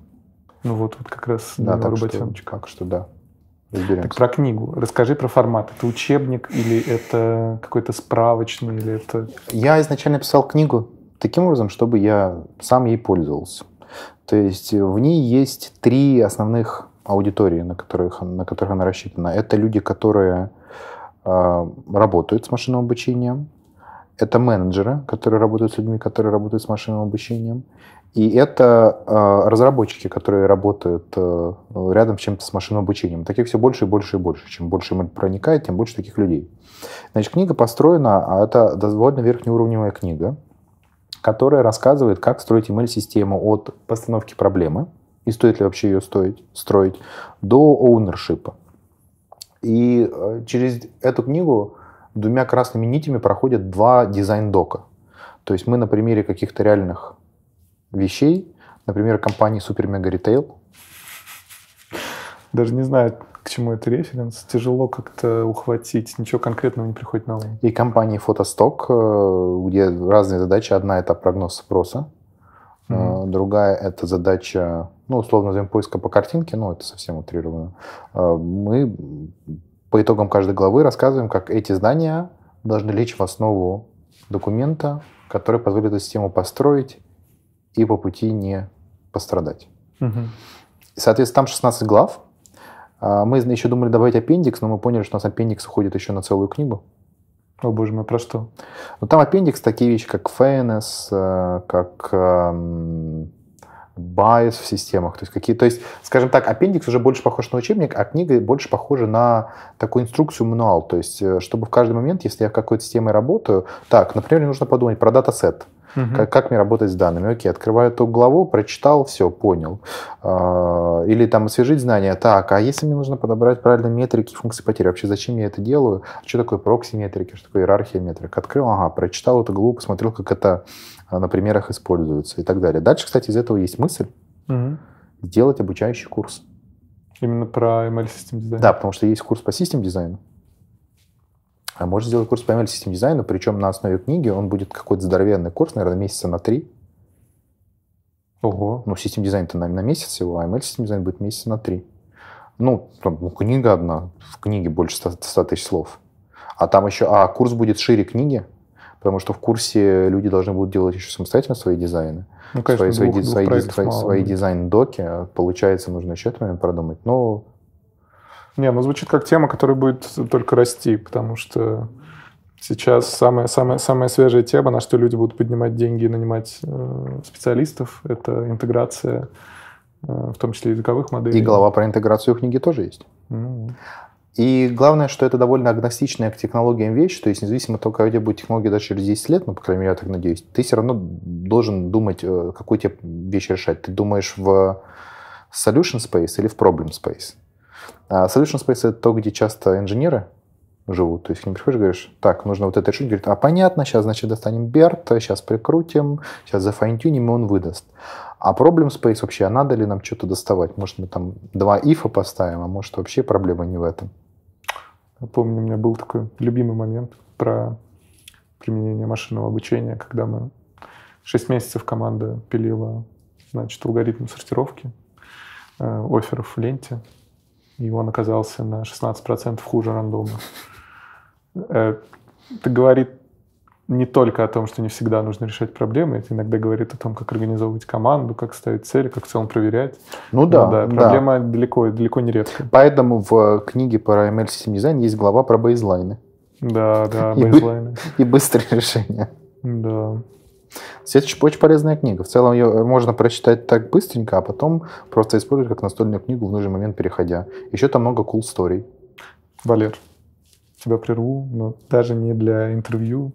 Ну вот, вот как раз да, так что, так что да. Так про книгу. Расскажи про формат. Это учебник или это какой-то справочный? Или это... Я изначально писал книгу таким образом, чтобы я сам ей пользовался. То есть в ней есть три основных аудитории, на которых, на которых она рассчитана. Это люди, которые э, работают с машинным обучением, это менеджеры, которые работают с людьми, которые работают с машинным обучением, и это э, разработчики, которые работают э, рядом с чем-то с машинным обучением. Таких все больше и больше и больше. Чем больше мы проникает, тем больше таких людей. Значит, книга построена, а это довольно верхнеуровневая книга, которая рассказывает, как строить email-систему от постановки проблемы, и стоит ли вообще ее стоить, строить, до оунершипа. И э, через эту книгу двумя красными нитями проходят два дизайн-дока. То есть мы на примере каких-то реальных вещей, например, компании Super Mega Retail. Даже не знаю, к чему это референс. Тяжело как-то ухватить, ничего конкретного не приходит на ум. И компании Фотосток, э, где разные задачи. Одна — это прогноз спроса, hmm Другая это задача, ну, условно назовем поиска по картинке, но ну, это совсем утрировано. Э, мы по итогам каждой главы рассказываем, как эти знания должны лечь в основу документа, который позволит эту систему построить и по пути не пострадать. Угу. Соответственно, там 16 глав. А, мы еще думали добавить аппендикс, но мы поняли, что у нас аппендикс уходит еще на целую книгу. О боже мой, про что? но ну, там аппендикс такие вещи, как ФНС, э, как эм, байс в системах. То есть, какие, то есть, скажем так, аппендикс уже больше похож на учебник, а книга больше похожа на такую инструкцию, мануал. То есть, э, чтобы в каждый момент, если я в какой-то системе работаю, так, например, мне нужно подумать про датасет. Угу. Как, как мне работать с данными? Окей, открываю эту главу, прочитал, все, понял. А, или там освежить знания. Так, а если мне нужно подобрать правильные метрики функции потери? Вообще, зачем я это делаю? А что такое прокси метрики? Что такое иерархия метрик? Открыл, ага, прочитал эту главу, посмотрел, как это а, на примерах используется и так далее. Дальше, кстати, из этого есть мысль угу. сделать обучающий курс. Именно про ML-систем дизайн? Да, потому что есть курс по систем дизайну. А можешь сделать курс по ML систем дизайну, причем на основе книги он будет какой-то здоровенный курс, наверное, месяца на три. Ого. Ну, систем дизайн-то на, на месяц всего, а ML систем дизайн будет месяца на три. Ну, там, ну, книга одна, в книге больше 100, 100 тысяч слов. А там еще, а курс будет шире книги, потому что в курсе люди должны будут делать еще самостоятельно свои дизайны. Ну, конечно, свои, двух, свои, двух свои, свои, свои дизайн-доки. А получается, нужно еще это момент продумать. Но не, ну звучит как тема, которая будет только расти, потому что сейчас самая, самая, самая свежая тема, на что люди будут поднимать деньги и нанимать э, специалистов, это интеграция, э, в том числе языковых моделей. И глава про интеграцию в книге тоже есть. Mm-hmm. И главное, что это довольно агностичная к технологиям вещь, то есть независимо от того, какая у тебя будет технология даже через 10 лет, ну, по крайней мере, я так надеюсь, ты все равно должен думать, э, какую тебе вещь решать. Ты думаешь в solution space или в problem space? А solution space — это то, где часто инженеры живут. То есть к ним приходишь, говоришь, так, нужно вот это решить. Говорит, а понятно, сейчас, значит, достанем Берт, сейчас прикрутим, сейчас зафайнтюним, и он выдаст. А проблем space вообще, а надо ли нам что-то доставать? Может, мы там два ифа поставим, а может, вообще проблема не в этом? Я помню, у меня был такой любимый момент про применение машинного обучения, когда мы 6 месяцев команда пилила значит, алгоритм сортировки э, офферов в ленте и он оказался на 16% хуже рандома. Э, это говорит не только о том, что не всегда нужно решать проблемы, это иногда говорит о том, как организовывать команду, как ставить цели, как в целом проверять. Ну да, ну, да. Проблема да. далеко, далеко не редко. Поэтому в э, книге про ML систем дизайн есть глава про бейзлайны. Да, да, бейзлайны. И, бы, и быстрые решения. Да. Сетч очень полезная книга. В целом ее можно прочитать так быстренько, а потом просто использовать как настольную книгу в нужный момент переходя. Еще там много cool story. Валер, тебя прерву, но даже не для интервью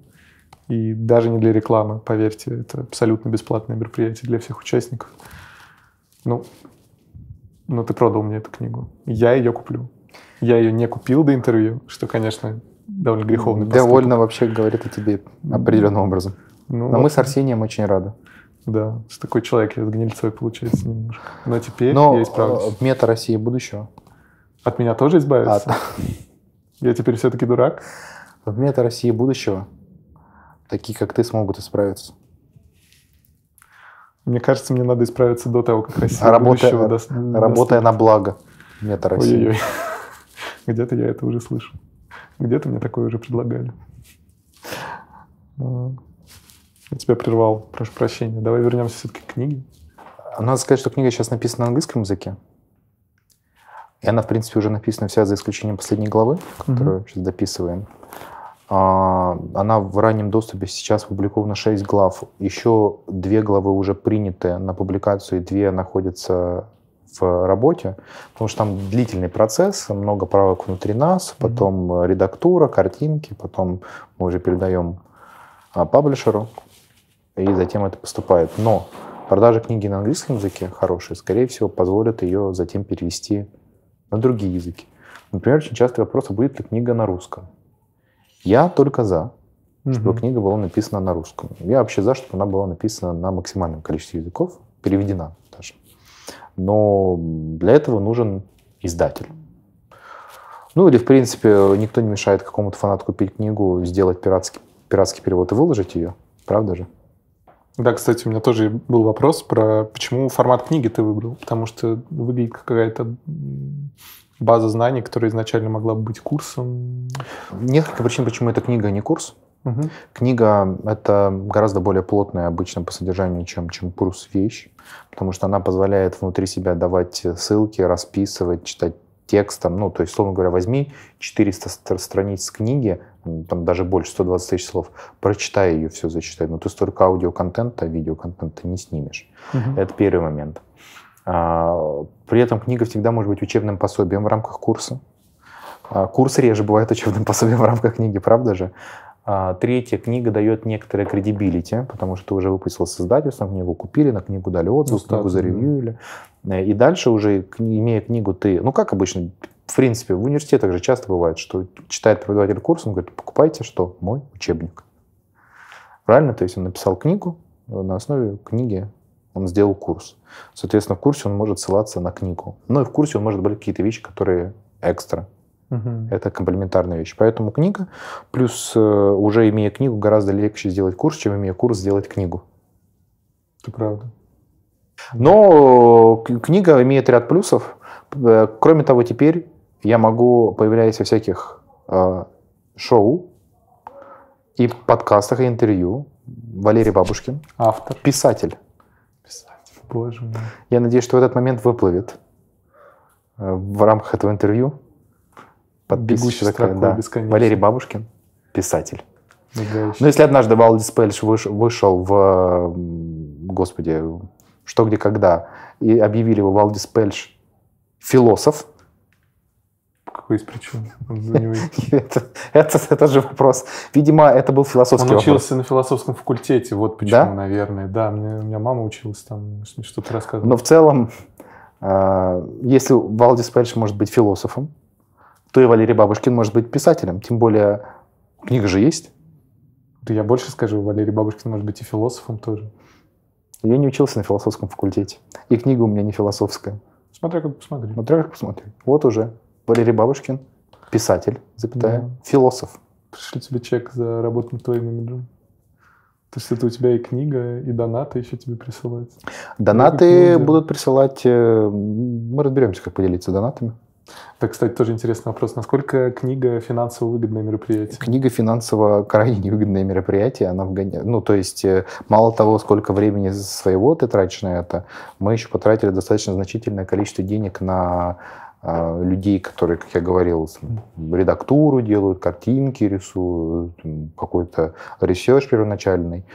и даже не для рекламы, поверьте, это абсолютно бесплатное мероприятие для всех участников. Ну, но ну, ты продал мне эту книгу. Я ее куплю. Я ее не купил до интервью, что, конечно, довольно греховный поступок. Довольно вообще говорит о тебе определенным образом. Ну, Но мы с Арсением очень рады. Да, что такой человек этот гнильцой получается немножко. Но теперь Но я исправлюсь. Э, мета России будущего. От меня тоже избавиться? От... Я теперь все-таки дурак? В мета России будущего такие, как ты, смогут исправиться. Мне кажется, мне надо исправиться до того, как Россия работая, будущего э, даст, Работая на благо мета России. Ой-ой-ой. Где-то я это уже слышал. Где-то мне такое уже предлагали. Ну, я тебя прервал, прошу прощения. Давай вернемся все-таки к книге. Надо сказать, что книга сейчас написана на английском языке. И она, в принципе, уже написана вся за исключением последней главы, которую mm-hmm. сейчас дописываем. А, она в раннем доступе сейчас опубликована 6 глав. Еще две главы уже приняты на публикацию, и две находятся в работе, потому что там длительный процесс, много правок внутри нас, потом mm-hmm. редактура, картинки, потом мы уже передаем а, паблишеру, и затем это поступает. Но продажа книги на английском языке хорошая, скорее всего, позволит ее затем перевести на другие языки. Например, очень частый вопрос, а будет ли книга на русском. Я только за, чтобы угу. книга была написана на русском. Я вообще за, чтобы она была написана на максимальном количестве языков, переведена даже. Но для этого нужен издатель. Ну или, в принципе, никто не мешает какому-то фанату купить книгу, сделать пиратский, пиратский перевод и выложить ее. Правда же? Да, кстати, у меня тоже был вопрос про почему формат книги ты выбрал, потому что выглядит какая-то база знаний, которая изначально могла быть курсом. Несколько причин, почему эта книга а не курс. Угу. Книга — это гораздо более плотная обычно по содержанию, чем, чем курс вещь, потому что она позволяет внутри себя давать ссылки, расписывать, читать текстом, ну, то есть, словно говоря, возьми 400 страниц книги, там даже больше, 120 тысяч слов, прочитай ее все, зачитай, но ты столько аудиоконтента, видеоконтента не снимешь. Угу. Это первый момент. А, при этом книга всегда может быть учебным пособием в рамках курса. А, курс реже бывает учебным пособием в рамках книги, правда же? А третья книга дает некоторое кредибилити, потому что уже выпустил с издательством, книгу купили, на книгу дали отзыв, ну, книгу заревьюили. Э, и дальше уже, имея книгу, ты, ну как обычно, в принципе, в университетах же часто бывает, что читает преподаватель курс, он говорит, покупайте что? Мой учебник. Правильно? То есть он написал книгу, на основе книги он сделал курс. Соответственно, в курсе он может ссылаться на книгу. Ну и в курсе он может брать какие-то вещи, которые экстра Угу. Это комплементарная вещь. Поэтому книга, плюс э, уже имея книгу, гораздо легче сделать курс, чем имея курс сделать книгу. Это правда. Но э, книга имеет ряд плюсов. Э, кроме того, теперь я могу, появляясь во всяких э, шоу и подкастах, и интервью, Валерий Бабушкин. Автор. Писатель. Писатель, боже мой. Я надеюсь, что этот момент выплывет в рамках этого интервью под бегущую такая, да. Валерий Бабушкин, писатель. Мигающий. Ну, если однажды Валдис Пельш вышел, вышел в, господи, что, где, когда, и объявили его Валдис Пельш философ, какой из причин? это, это, же вопрос. Видимо, это был философский Он учился на философском факультете, вот почему, наверное. Да, у меня мама училась там, что-то рассказывала. Но в целом, э, если Валдис Пельш может быть философом, то и Валерий Бабушкин может быть писателем. Тем более, книга же есть. Да я больше скажу, Валерий Бабушкин может быть и философом тоже. Я не учился на философском факультете. И книга у меня не философская. Смотря как посмотреть. Смотря как посмотреть. Вот уже. Валерий Бабушкин, писатель, запятая, да. философ. Пришли тебе чек за работу над твоим имиджем. То есть это у тебя и книга, и донаты еще тебе присылаются. Донаты будут присылать... Э, мы разберемся, как поделиться донатами. Это, кстати, тоже интересный вопрос. Насколько книга финансово выгодное мероприятие? Книга финансово крайне невыгодное мероприятие. Она вгоняет... Ну, то есть, э, мало того, сколько времени своего ты тратишь на это, мы еще потратили достаточно значительное количество денег на а, людей, которые, как я говорил, редактуру делают, картинки рисуют, какой-то ресерч первоначальный.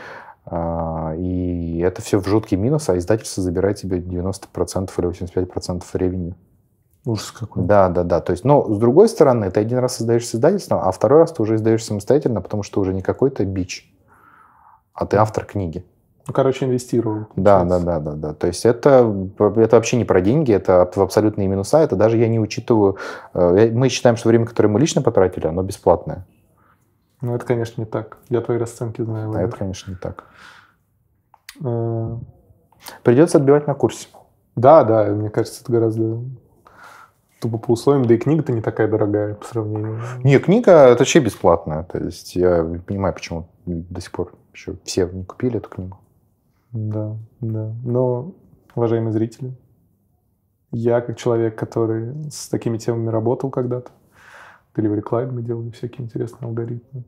А, и это все в жуткий минус, а издательство забирает себе 90% или 85% ревеню. Ужас какой. Да, да, да. То есть, но ну, с другой стороны, ты один раз создаешь с а второй раз ты уже издаешь самостоятельно, потому что уже не какой-то бич, а ты автор книги. Ну, короче, инвестировал. Да, да, да, да, да. То есть это, это вообще не про деньги, это абсолютные минуса. Это даже я не учитываю. Э, мы считаем, что время, которое мы лично потратили, оно бесплатное. Ну, это, конечно, не так. Я твои расценки знаю. Да, это, конечно, не так. Э. Придется отбивать на курсе. Да, да, мне кажется, это гораздо тупо по условиям, да и книга-то не такая дорогая по сравнению. Не, книга это вообще бесплатная. То есть я понимаю, почему до сих пор еще все не купили эту книгу. Да, да. Но, уважаемые зрители, я как человек, который с такими темами работал когда-то, Delivery Club мы делали всякие интересные алгоритмы.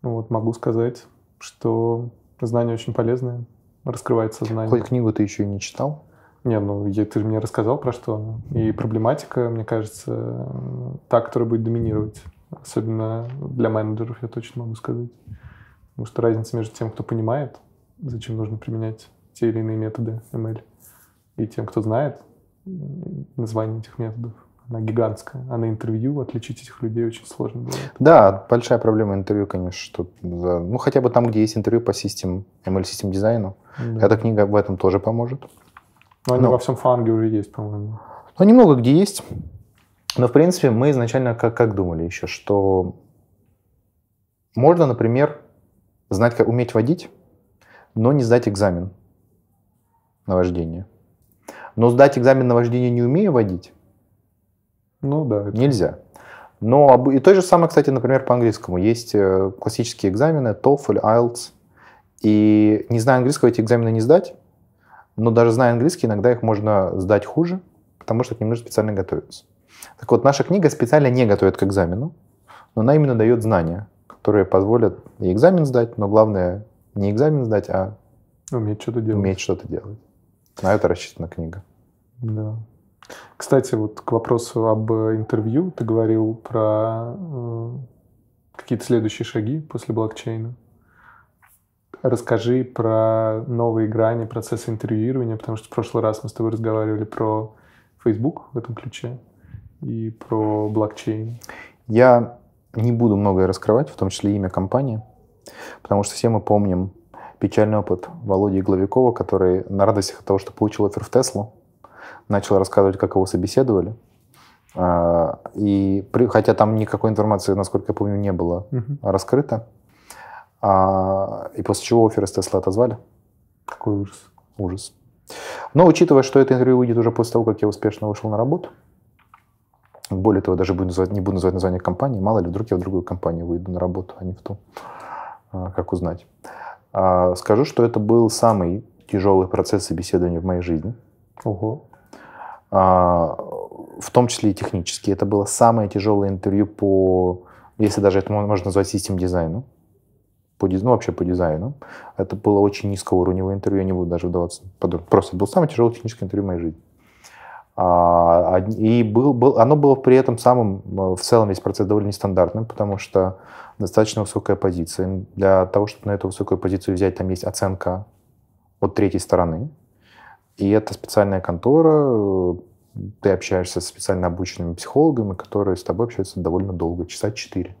Вот, могу сказать, что знание очень полезное, раскрывает сознание. Хоть книгу ты еще и не читал? Не, ну ты же мне рассказал про что И проблематика, мне кажется, та, которая будет доминировать. Особенно для менеджеров, я точно могу сказать. Потому что разница между тем, кто понимает, зачем нужно применять те или иные методы ML, и тем, кто знает название этих методов, она гигантская. А на интервью отличить этих людей очень сложно бывает. Да, большая проблема интервью, конечно, что ну хотя бы там, где есть интервью по систем ML систем дизайну, да. эта книга в этом тоже поможет. Но они ну, во всем фанге уже есть, по-моему. Ну, немного где есть. Но, в принципе, мы изначально как, как думали еще, что можно, например, знать, как уметь водить, но не сдать экзамен на вождение. Но сдать экзамен на вождение, не умея водить, ну, да, это... нельзя. Но и то же самое, кстати, например, по английскому. Есть э, классические экзамены TOEFL, IELTS. И не зная английского, эти экзамены не сдать но даже зная английский, иногда их можно сдать хуже, потому что к ним нужно специально готовиться. Так вот, наша книга специально не готовит к экзамену, но она именно дает знания, которые позволят и экзамен сдать, но главное не экзамен сдать, а уметь что-то делать. Уметь что-то делать. На это рассчитана книга. Да. Кстати, вот к вопросу об интервью ты говорил про э, какие-то следующие шаги после блокчейна расскажи про новые грани процесса интервьюирования, потому что в прошлый раз мы с тобой разговаривали про Facebook в этом ключе и про блокчейн. Я не буду многое раскрывать, в том числе имя компании, потому что все мы помним печальный опыт Володи Главикова, который на радостях от того, что получил офер в Теслу, начал рассказывать, как его собеседовали. А, и хотя там никакой информации, насколько я помню, не было угу. раскрыто, а, и после чего офер из Тесла отозвали. Какой ужас. Ужас. Но учитывая, что это интервью выйдет уже после того, как я успешно вышел на работу, более того, даже буду называть, не буду называть название компании, мало ли, вдруг я в другую компанию выйду на работу, а не в ту, а, как узнать. А, скажу, что это был самый тяжелый процесс собеседования в моей жизни. Ого. А, в том числе и технически. Это было самое тяжелое интервью по, если даже это можно назвать систем дизайну по, ну, вообще по дизайну. Это было очень низкоуровневое интервью, я не буду даже вдаваться подробно. Просто был самый тяжелый технический интервью в моей жизни. А, и был, был, оно было при этом самым, э, в целом весь процесс довольно нестандартным, потому что достаточно высокая позиция. Для того, чтобы на эту высокую позицию взять, там есть оценка от третьей стороны. И это специальная контора, э, ты общаешься с специально обученными психологами, которые с тобой общаются довольно долго, часа четыре.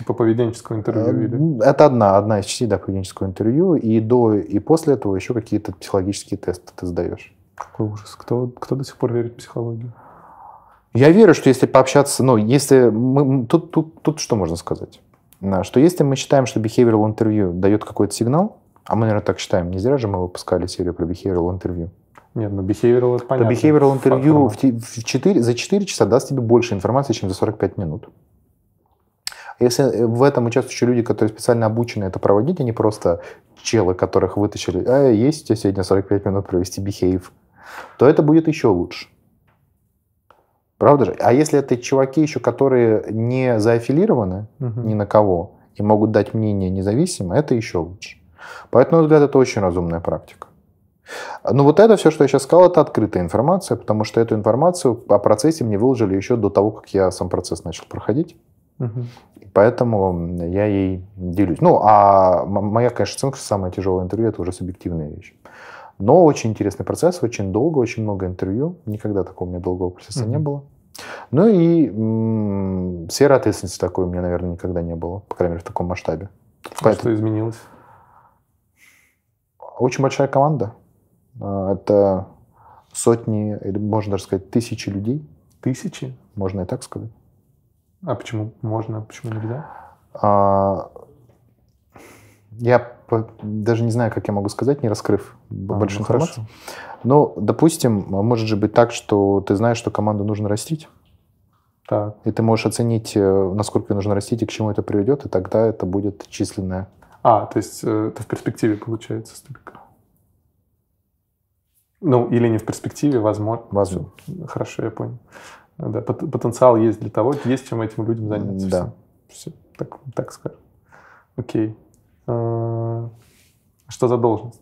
Типа поведенческого интервью? Э, или? Это одна, одна из частей да, поведенческого интервью. И до и после этого еще какие-то психологические тесты ты сдаешь. Какой ужас. Кто, кто до сих пор верит в психологию? Я верю, что если пообщаться, ну, если мы, тут, тут, тут что можно сказать? А, что если мы считаем, что behavioral интервью дает какой-то сигнал, а мы, наверное, так считаем, не зря же мы выпускали серию про behavioral интервью. Нет, ну behavioral это понятно. То behavioral интервью в, в 4, за 4 часа даст тебе больше информации, чем за 45 минут. Если э, в этом участвуют еще люди, которые специально обучены это проводить, а не просто челы, которых вытащили, а есть у тебя сегодня 45 минут провести behave, то это будет еще лучше. Правда же? А если это чуваки еще, которые не зааффилированы угу. ни на кого и могут дать мнение независимо, это еще лучше. Поэтому, на мой взгляд, это очень разумная практика. Ну вот это все, что я сейчас сказал, это открытая информация, потому что эту информацию о процессе мне выложили еще до того, как я сам процесс начал проходить. Угу. Поэтому я ей делюсь. Ну, а моя, конечно, оценка, самое тяжелое интервью, это уже субъективная вещь. Но очень интересный процесс, очень долго, очень много интервью. Никогда такого у меня долгого процесса mm-hmm. не было. Ну и м- сфера ответственности такой у меня, наверное, никогда не было, по крайней мере, в таком масштабе. Что, а что изменилось? Очень большая команда. А, это сотни, можно даже сказать, тысячи людей. Тысячи? Можно и так сказать. А почему можно, а почему нельзя? А, я даже не знаю, как я могу сказать, не раскрыв а, больше ну, информации. Хорошо. Но, допустим, может же быть так, что ты знаешь, что команду нужно растить. Так. И ты можешь оценить, э, насколько ее нужно растить и к чему это приведет, и тогда это будет численное. А, то есть э, это в перспективе получается столько. Ну, или не в перспективе, возможно. Возможно. Хорошо, я понял. Да, потенциал есть для того, есть чем этим людям заняться. Да. Все, так, так скажем. Окей. А, что за должность?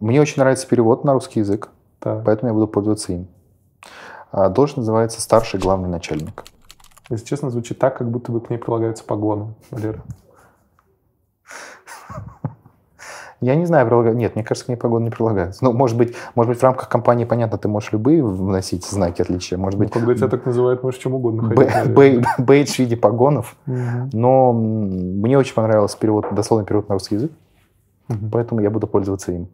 Мне очень нравится перевод на русский язык, так. поэтому я буду пользоваться им. А, должность называется «Старший главный начальник». Если честно, звучит так, как будто бы к ней прилагаются погоны, Валера. Я не знаю, прилагаю. Нет, мне кажется, к ней погода не прилагается. Ну, может быть, может быть, в рамках компании, понятно, ты можешь любые вносить знаки отличия. Может быть, ну, когда тебя так называют, можешь чем угодно ходить. Бейдж в виде погонов. Но мне очень понравился перевод, дословный перевод на русский язык. Поэтому я буду пользоваться им.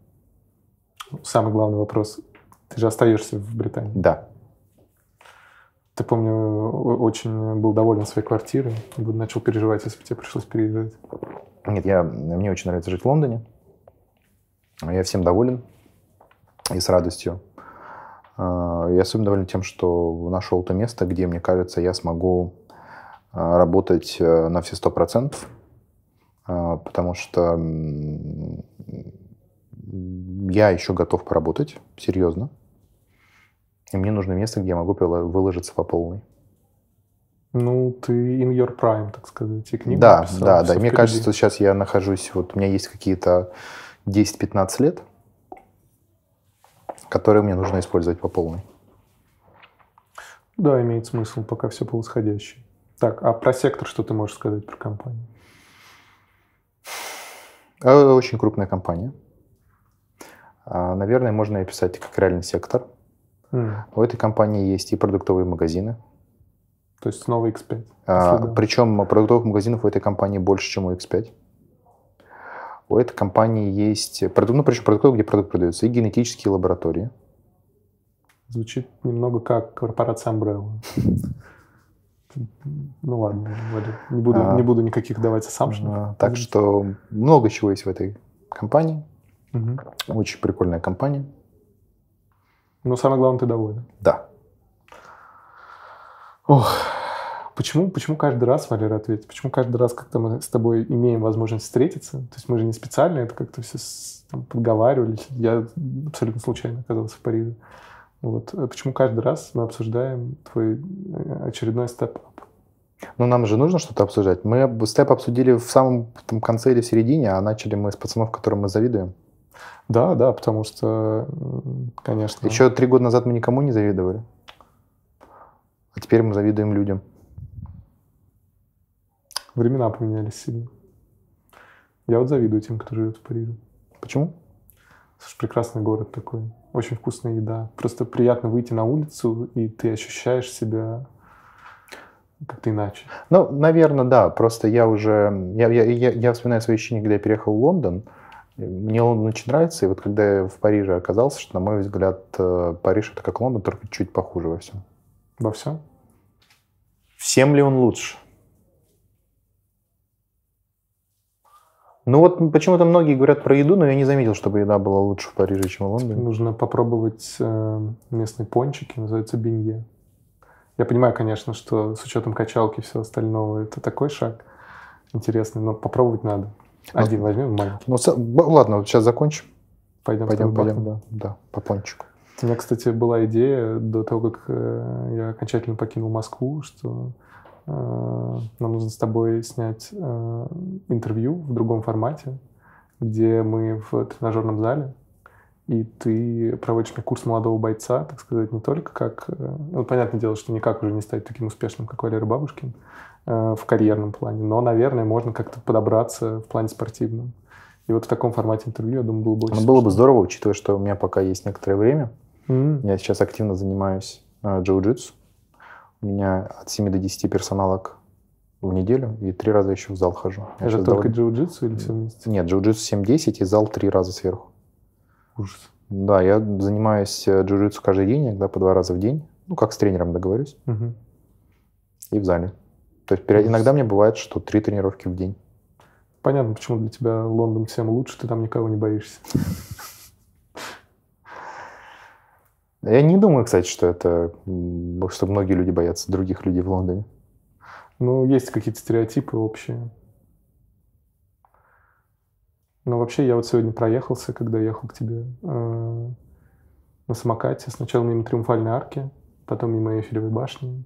Самый главный вопрос. Ты же остаешься в Британии. Да. Ты, помню, очень был доволен своей квартирой. Начал переживать, если бы тебе пришлось переезжать. Нет, я, мне очень нравится жить в Лондоне. А я всем доволен и с радостью. Я а, особенно доволен тем, что нашел то место, где, мне кажется, я смогу а, работать э, на все сто процентов, потому что я еще готов поработать, серьезно. И мне нужно место, где я могу выложиться по полной. Ну, ты in your prime, так сказать, и книгу Да, написал, да, да. мне кажется, что сейчас я нахожусь, вот у меня есть какие-то 10-15 лет, которые мне нужно использовать по полной. Да, имеет смысл, пока все полосходящее. Так, а про сектор что ты можешь сказать про компанию? А, очень крупная компания. А, наверное, можно ее писать как реальный сектор. Mm. У этой компании есть и продуктовые магазины. То есть снова X5. А, причем продуктовых магазинов у этой компании больше, чем у X5. У этой компании есть продукт, ну, причем продукт, где продукт продается, и генетические лаборатории. Звучит немного как корпорация Umbrella. Ну ладно, не буду, а. не буду никаких давать сам. Так что много чего есть в этой компании. Угу. Очень прикольная компания. Но самое главное, ты доволен. Да. Ох, Почему, почему каждый раз, Валера, ответит, почему каждый раз, как-то мы с тобой имеем возможность встретиться, то есть мы же не специально это как-то все там, подговаривали, я абсолютно случайно оказался в Париже. Вот. Почему каждый раз мы обсуждаем твой э, очередной степ ну, нам же нужно что-то обсуждать. Мы степ обсудили в самом там, конце или в середине, а начали мы с пацанов, которым мы завидуем. Да, да, потому что, конечно... Еще три года назад мы никому не завидовали. А теперь мы завидуем людям. Времена поменялись сильно. Я вот завидую тем, кто живет в Париже. Почему? Слушай, прекрасный город такой. Очень вкусная еда. Просто приятно выйти на улицу, и ты ощущаешь себя как-то иначе. Ну, наверное, да. Просто я уже... Я, я, я, я вспоминаю свои ощущения, когда я переехал в Лондон. Мне Лондон очень нравится. И вот когда я в Париже оказался, что, на мой взгляд, э, Париж — это как Лондон, только чуть похуже во всем. Во всем? Всем ли он лучше? Ну вот почему-то многие говорят про еду, но я не заметил, чтобы еда была лучше в Париже, чем в Лондоне. Типа нужно попробовать э, местные пончики, называются бинье. Я понимаю, конечно, что с учетом качалки и всего остального это такой шаг интересный, но попробовать надо. Ну, Один ну, возьмем маленький. Ну, ладно, вот сейчас закончим. Пойдем, пойдем, пойдем да, да, по пончику. У меня, кстати, была идея до того, как э, я окончательно покинул Москву, что а, нам нужно с тобой снять э, интервью в другом формате, где мы в тренажерном зале, и ты проводишь мне курс молодого бойца, так сказать, не только как... Э, ну, понятное дело, что никак уже не стать таким успешным, как Валерий Бабушкин э, в карьерном плане, но, наверное, можно как-то подобраться в плане спортивном. И вот в таком формате интервью, я думаю, было бы очень Было бы здорово, учитывая, что у меня пока есть некоторое время. Mm-hmm. Я сейчас активно занимаюсь э, джиу-джитсу. У меня от 7 до 10 персоналок в неделю и три раза еще в зал хожу. Я Это только довольно... джиу-джитсу или все вместе? Нет, джиу-джитсу 7-10 и зал три раза сверху. Ужас. Да, я занимаюсь э, джиу-джитсу каждый день, иногда по два раза в день. Ну, как с тренером договорюсь. Угу. И в зале. То есть период... иногда мне бывает, что три тренировки в день. Понятно, почему для тебя Лондон всем лучше, ты там никого не боишься. Я не думаю, кстати, что это, что многие люди боятся других людей в Лондоне. Ну, есть какие-то стереотипы общие. Но ну, вообще я вот сегодня проехался, когда ехал к тебе э, на самокате. Сначала мимо Триумфальной арки, потом мимо Эйфелевой башни.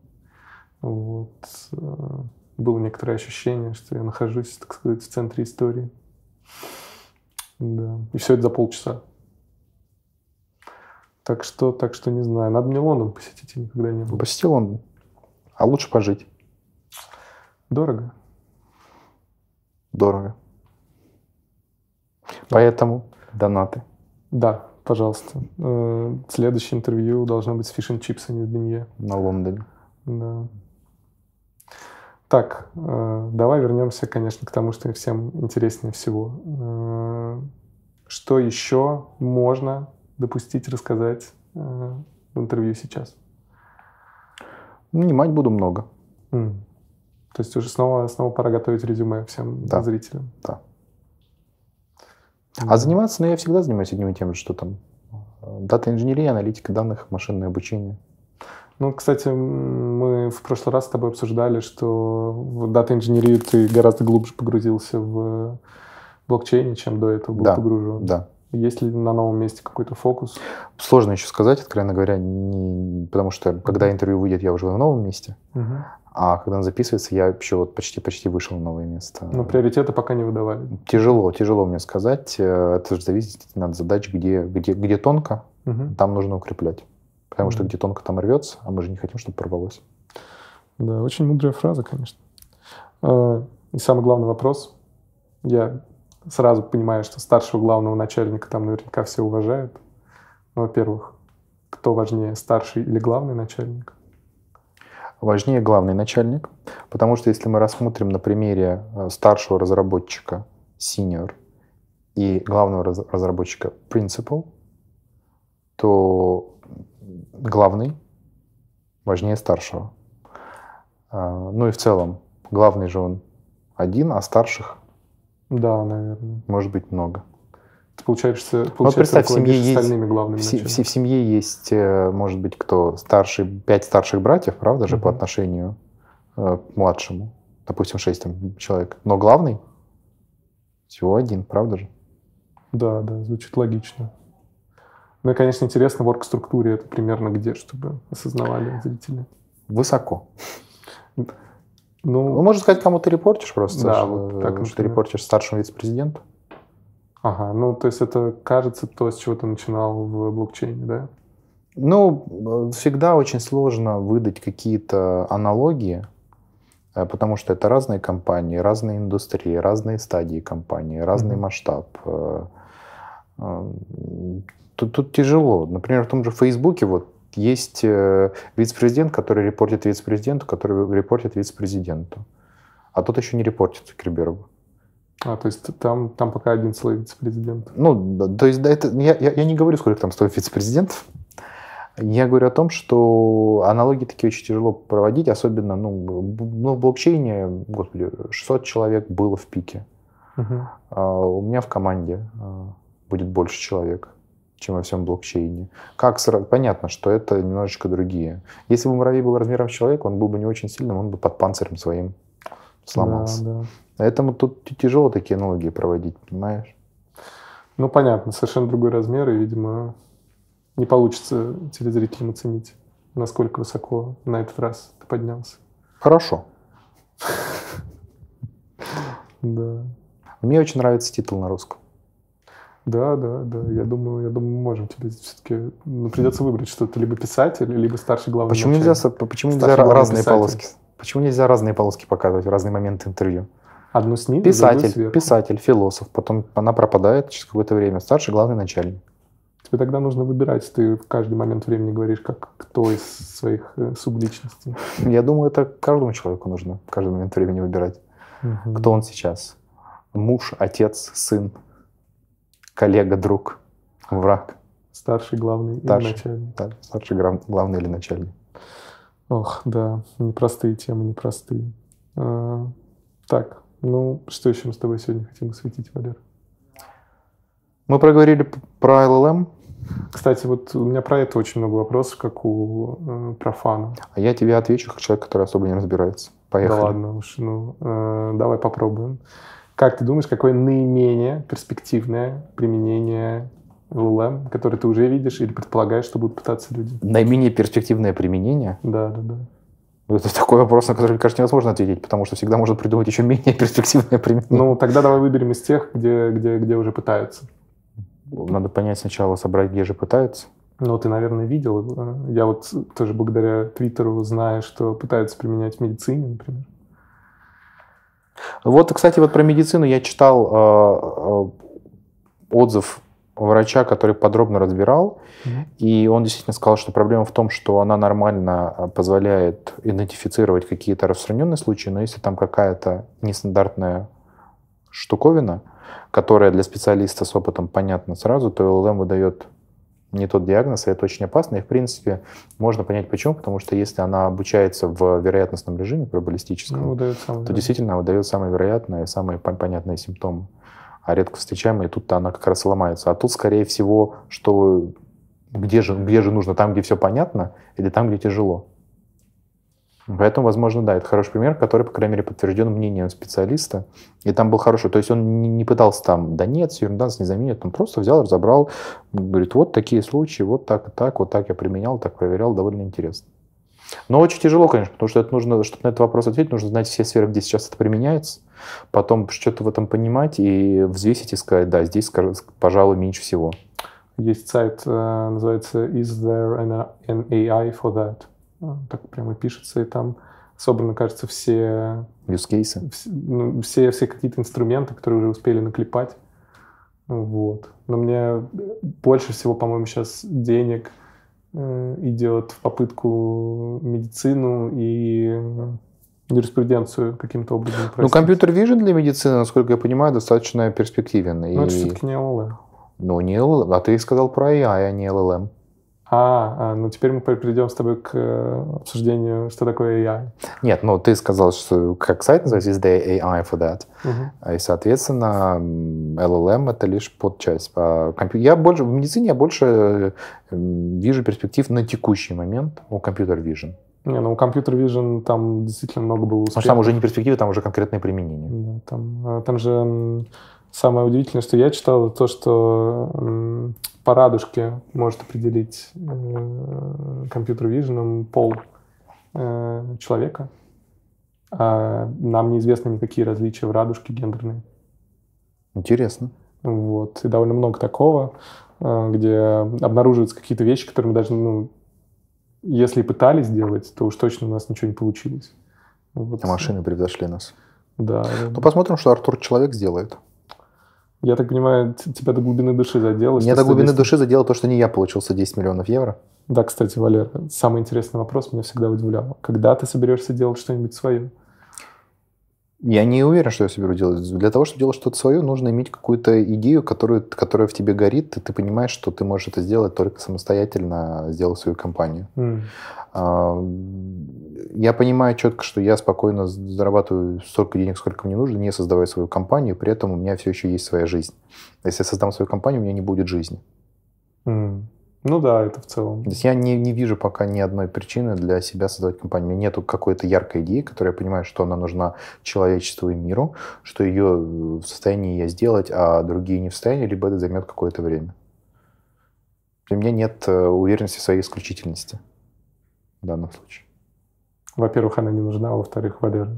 Вот. Э, было некоторое ощущение, что я нахожусь, так сказать, в центре истории. Да. И все это за полчаса. Так что, так что не знаю. Надо мне Лондон посетить, я никогда не был. Посети Лондон. А лучше пожить. Дорого. Дорого. Поэтому донаты. Да, пожалуйста. Э, следующее интервью должно быть с фишн чипс, а не Денье. На Лондоне. Да. Так, э, давай вернемся, конечно, к тому, что всем интереснее всего. Э, что еще можно допустить, рассказать э, в интервью сейчас? Нанимать буду много. Mm. То есть уже снова, снова пора готовить резюме всем да. зрителям. Да. Mm. А заниматься, ну я всегда занимаюсь одним и тем же, что там э, дата инженерия, аналитика данных, машинное обучение. Ну, кстати, мы в прошлый раз с тобой обсуждали, что в дата-инженерию ты гораздо глубже погрузился в блокчейне, чем до этого был да, погружен. Да, есть ли на новом месте какой-то фокус? Сложно еще сказать, откровенно говоря, не... потому что когда интервью выйдет, я уже на новом месте. Угу. А когда он записывается, я еще вот почти-почти вышел на новое место. Но приоритеты пока не выдавали. Тяжело, тяжело мне сказать. Э, это же зависит от задач, где, где, где тонко, угу. там нужно укреплять. Потому угу. что где тонко, там рвется, а мы же не хотим, чтобы порвалось. Да, очень мудрая фраза, конечно. Э, и самый главный вопрос. Я сразу понимаешь, что старшего главного начальника там наверняка все уважают. Ну, во-первых, кто важнее, старший или главный начальник? Важнее главный начальник, потому что если мы рассмотрим на примере э, старшего разработчика senior и главного разработчика principal, то главный важнее старшего. Э, ну и в целом, главный же он один, а старших да, наверное. Может быть, много. Ты получаешься, получается, вот представь, в семье есть, остальными главными в, в, семье есть, э, может быть, кто старший, пять старших братьев, правда же, угу. по отношению э, к младшему. Допустим, шесть там человек. Но главный всего один, правда же? Да, да, звучит логично. Ну и, конечно, интересно в орг-структуре это примерно где, чтобы осознавали зрители. Высоко. Ну, ну можно сказать, кому ты репортишь просто. Да, вот так. Что ты репортишь старшему вице-президенту. Ага, ну то есть это кажется то, с чего ты начинал в блокчейне, да? Ну, э, всегда очень сложно выдать какие-то аналогии, э, потому что это разные компании, разные индустрии, разные стадии компании, разный mm-hmm. масштаб. Э, тут, тут тяжело. Например, в том же Фейсбуке, вот есть э, вице-президент, который репортит вице-президенту, который репортит вице-президенту. А тот еще не репортит Цукербергу. А, то есть там, там пока один слой вице-президент. Ну, то есть да, это, я, я, я не говорю, сколько там стоит вице-президентов. Я говорю о том, что аналогии такие очень тяжело проводить, особенно ну, ну, в блокчейне, господи, 600 человек было в пике. Угу. А, у меня в команде а, будет больше человек чем во всем блокчейне. Как сразу... Понятно, что это немножечко другие. Если бы муравей был размером с человека, он был бы не очень сильным, он бы под панцирем своим сломался. Да, да. Поэтому тут тяжело такие аналогии проводить, понимаешь? Ну, понятно, совершенно другой размер, и, видимо, не получится телезрителям оценить, насколько высоко на этот раз ты поднялся. Хорошо. Да. Мне очень нравится титул на русском. Да, да, да. Я думаю, я думаю, мы можем тебе все-таки ну, придется выбрать что-то либо писатель, либо старший главный. Почему начальник. нельзя, почему нельзя разные писатель? полоски? Почему нельзя разные полоски показывать, в разные моменты интервью? Одну с писатель, сверху. писатель, философ. Потом она пропадает через какое-то время. Старший главный начальник. Тебе тогда нужно выбирать. Ты в каждый момент времени говоришь, как кто из своих э, субличностей. Я думаю, это каждому человеку нужно в каждый момент времени выбирать, угу. кто он сейчас. Муж, отец, сын коллега, друг, враг. Старший, главный старший, или начальник. Да, старший, главный или начальник. Ох, да, непростые темы, непростые. А, так, ну, что еще мы с тобой сегодня хотим осветить, Валер? Мы проговорили про LLM. Кстати, вот у меня про это очень много вопросов, как у э, профана. А я тебе отвечу, как человек, который особо не разбирается. Поехали. Да ладно уж, ну, э, давай попробуем. Как ты думаешь, какое наименее перспективное применение LLM, которое ты уже видишь или предполагаешь, что будут пытаться люди? Наименее перспективное применение? Да, да, да. Ну, это такой вопрос, на который, мне кажется, невозможно ответить, потому что всегда можно придумать еще менее перспективное применение. Ну, тогда давай выберем из тех, где, где, где уже пытаются. Надо понять сначала, собрать, где же пытаются. Ну, ты, наверное, видел. Э, я вот тоже благодаря Твиттеру знаю, что пытаются применять в медицине, например. Вот, кстати, вот про медицину я читал э, э отзыв врача, который подробно разбирал, mm-hmm. и он действительно сказал, что проблема в том, что она нормально э, позволяет идентифицировать какие-то распространенные случаи, но если там какая-то нестандартная штуковина, которая для специалиста с опытом понятна сразу, то ЛЛМ выдает не тот диагноз, и а это очень опасно. И, в принципе, можно понять почему, потому что если она обучается в вероятностном режиме пробаллистическом, ну, то вероятное. действительно выдает самые вероятные, самые понятные симптомы. А редко встречаемые, тут-то она как раз ломается. А тут, скорее всего, что где же, где же нужно, там, где все понятно, или там, где тяжело. Поэтому, возможно, да, это хороший пример, который, по крайней мере, подтвержден мнением специалиста. И там был хороший. То есть он не пытался там, да нет, Сюрнданс не заменит. Он просто взял, разобрал, говорит, вот такие случаи, вот так и так, вот так я применял, так проверял, довольно интересно. Но очень тяжело, конечно, потому что это нужно, чтобы на этот вопрос ответить, нужно знать все сферы, где сейчас это применяется, потом что-то в этом понимать и взвесить и сказать, да, здесь, пожалуй, меньше всего. Есть сайт, э, называется Is there an AI for that? Ну, так прямо пишется, и там собраны, кажется, все... Юзкейсы? Все, ну, все, все какие-то инструменты, которые уже успели наклепать. Вот. Но мне больше всего, по-моему, сейчас денег э, идет в попытку медицину и юриспруденцию каким-то образом. Ну, простить. Ну, компьютер вижен для медицины, насколько я понимаю, достаточно перспективен. Ну, и... это все-таки не LLM. Ну, не LLM. А ты сказал про AI, а не LLM. А, а, ну теперь мы перейдем с тобой к э, обсуждению, что такое AI. Нет, ну ты сказал, что как сайт называется, is AI for that? Uh-huh. И, соответственно, LLM это лишь подчасть. А, я больше, в медицине я больше э, вижу перспектив на текущий момент у компьютер vision. Не, ну у компьютер Vision там действительно много было успехов. Потому что там уже не перспективы, там уже конкретные применения. Да, там, там же Самое удивительное, что я читал, то, что по радужке может определить э, компьютер-виженом пол э, человека. А нам неизвестны никакие различия в радужке гендерные. Интересно. Вот. И довольно много такого, э, где обнаруживаются какие-то вещи, которые мы даже, ну, если пытались сделать, то уж точно у нас ничего не получилось. Вот. А машины превзошли нас. Да. Ну, посмотрим, что Артур Человек сделает. Я так понимаю, тебя до глубины души задело. Мне до глубины 10... души задело то, что не я получился 10 миллионов евро. Да, кстати, Валер, самый интересный вопрос меня всегда удивлял. Когда ты соберешься делать что-нибудь свое? Я не уверен, что я соберу делать. Для того, чтобы делать что-то свое, нужно иметь какую-то идею, которую, которая в тебе горит, и ты понимаешь, что ты можешь это сделать только самостоятельно, сделав свою компанию. Mm я понимаю четко, что я спокойно зарабатываю столько денег, сколько мне нужно, не создавая свою компанию, при этом у меня все еще есть своя жизнь. Если я создам свою компанию, у меня не будет жизни. Mm. Ну да, это в целом. То есть я не, не вижу пока ни одной причины для себя создавать компанию. У меня нету какой-то яркой идеи, которая я понимаю, что она нужна человечеству и миру, что ее э, в состоянии я сделать, а другие не в состоянии, либо это займет какое-то время. Для меня нет э, уверенности в своей исключительности в данном случае. Во-первых, она не нужна, а во-вторых, Валера,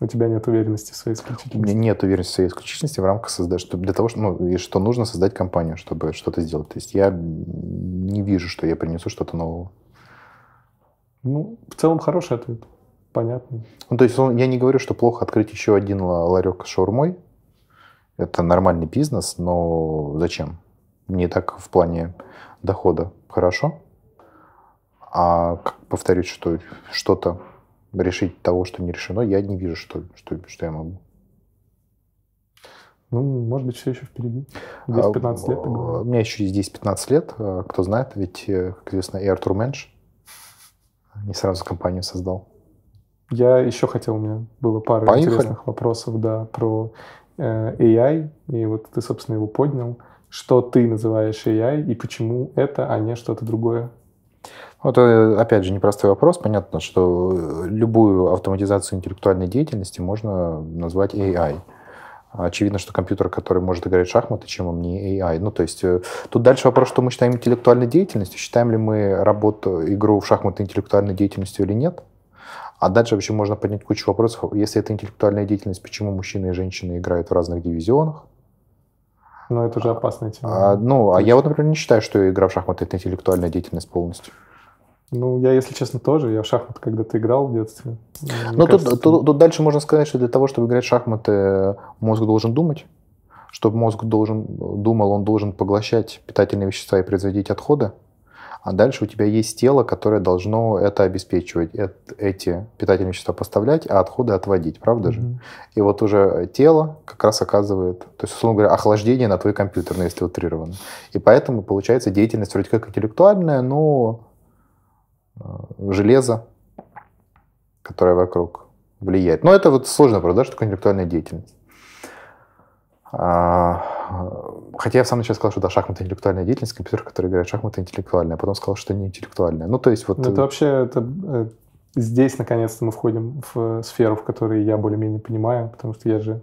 у тебя нет уверенности в своей исключительности. У меня нет уверенности в своей исключительности в рамках создать, чтобы для того, что, ну, и что нужно создать компанию, чтобы что-то сделать. То есть я не вижу, что я принесу что-то нового. Ну, в целом хороший ответ. Понятно. Ну, то есть я не говорю, что плохо открыть еще один ларек с шаурмой. Это нормальный бизнес, но зачем? Не так в плане дохода. Хорошо? А повторюсь, что что-то решить того, что не решено, я не вижу, что, что, что я могу. Ну, может быть, все еще впереди. 10-15 а, лет. Тогда. Э, у меня еще есть 10-15 лет. Э, кто знает, ведь, э, как известно, и Артур Менш не сразу компанию создал. Я еще хотел, у меня было пара Поехали. интересных вопросов, да, про AI, и вот ты, собственно, его поднял. Что ты называешь AI и почему это, а не что-то другое? Вот э, опять же непростой вопрос. Понятно, что э, любую автоматизацию интеллектуальной деятельности можно назвать AI. Очевидно, что компьютер, который может играть в шахматы, чем он не AI. Ну, то есть э, тут дальше вопрос, что мы считаем интеллектуальной деятельностью. Считаем ли мы работу, игру в шахматы интеллектуальной деятельностью или нет? А дальше вообще можно поднять кучу вопросов. Если это интеллектуальная деятельность, почему мужчины и женщины играют в разных дивизионах? Но ну, это уже опасная тема. А, ну, а я вот, например, не считаю, что игра в шахматы – это интеллектуальная деятельность полностью. Ну, я, если честно, тоже. Я в шахматы когда-то играл в детстве. Ну тут, тут, тут дальше можно сказать, что для того, чтобы играть в шахматы, мозг должен думать. Чтобы мозг должен думал, он должен поглощать питательные вещества и производить отходы. А дальше у тебя есть тело, которое должно это обеспечивать, эти питательные вещества поставлять, а отходы отводить, правда mm-hmm. же? И вот уже тело как раз оказывает, то есть, условно говоря, охлаждение на твой компьютер, ну, если утрированно. И поэтому получается деятельность вроде как интеллектуальная, но Э, железо, которое вокруг влияет. Но это вот сложно, правда, что такое интеллектуальная деятельность. А, хотя я в самом начале сказал, что да, шахматы интеллектуальная деятельность, компьютер, который играет шахматы интеллектуальная, а потом сказал, что не интеллектуальная. Ну, то есть вот... Но ну, это э, вообще это, э, здесь, наконец-то, мы входим в сферу, в которой я более-менее понимаю, потому что я же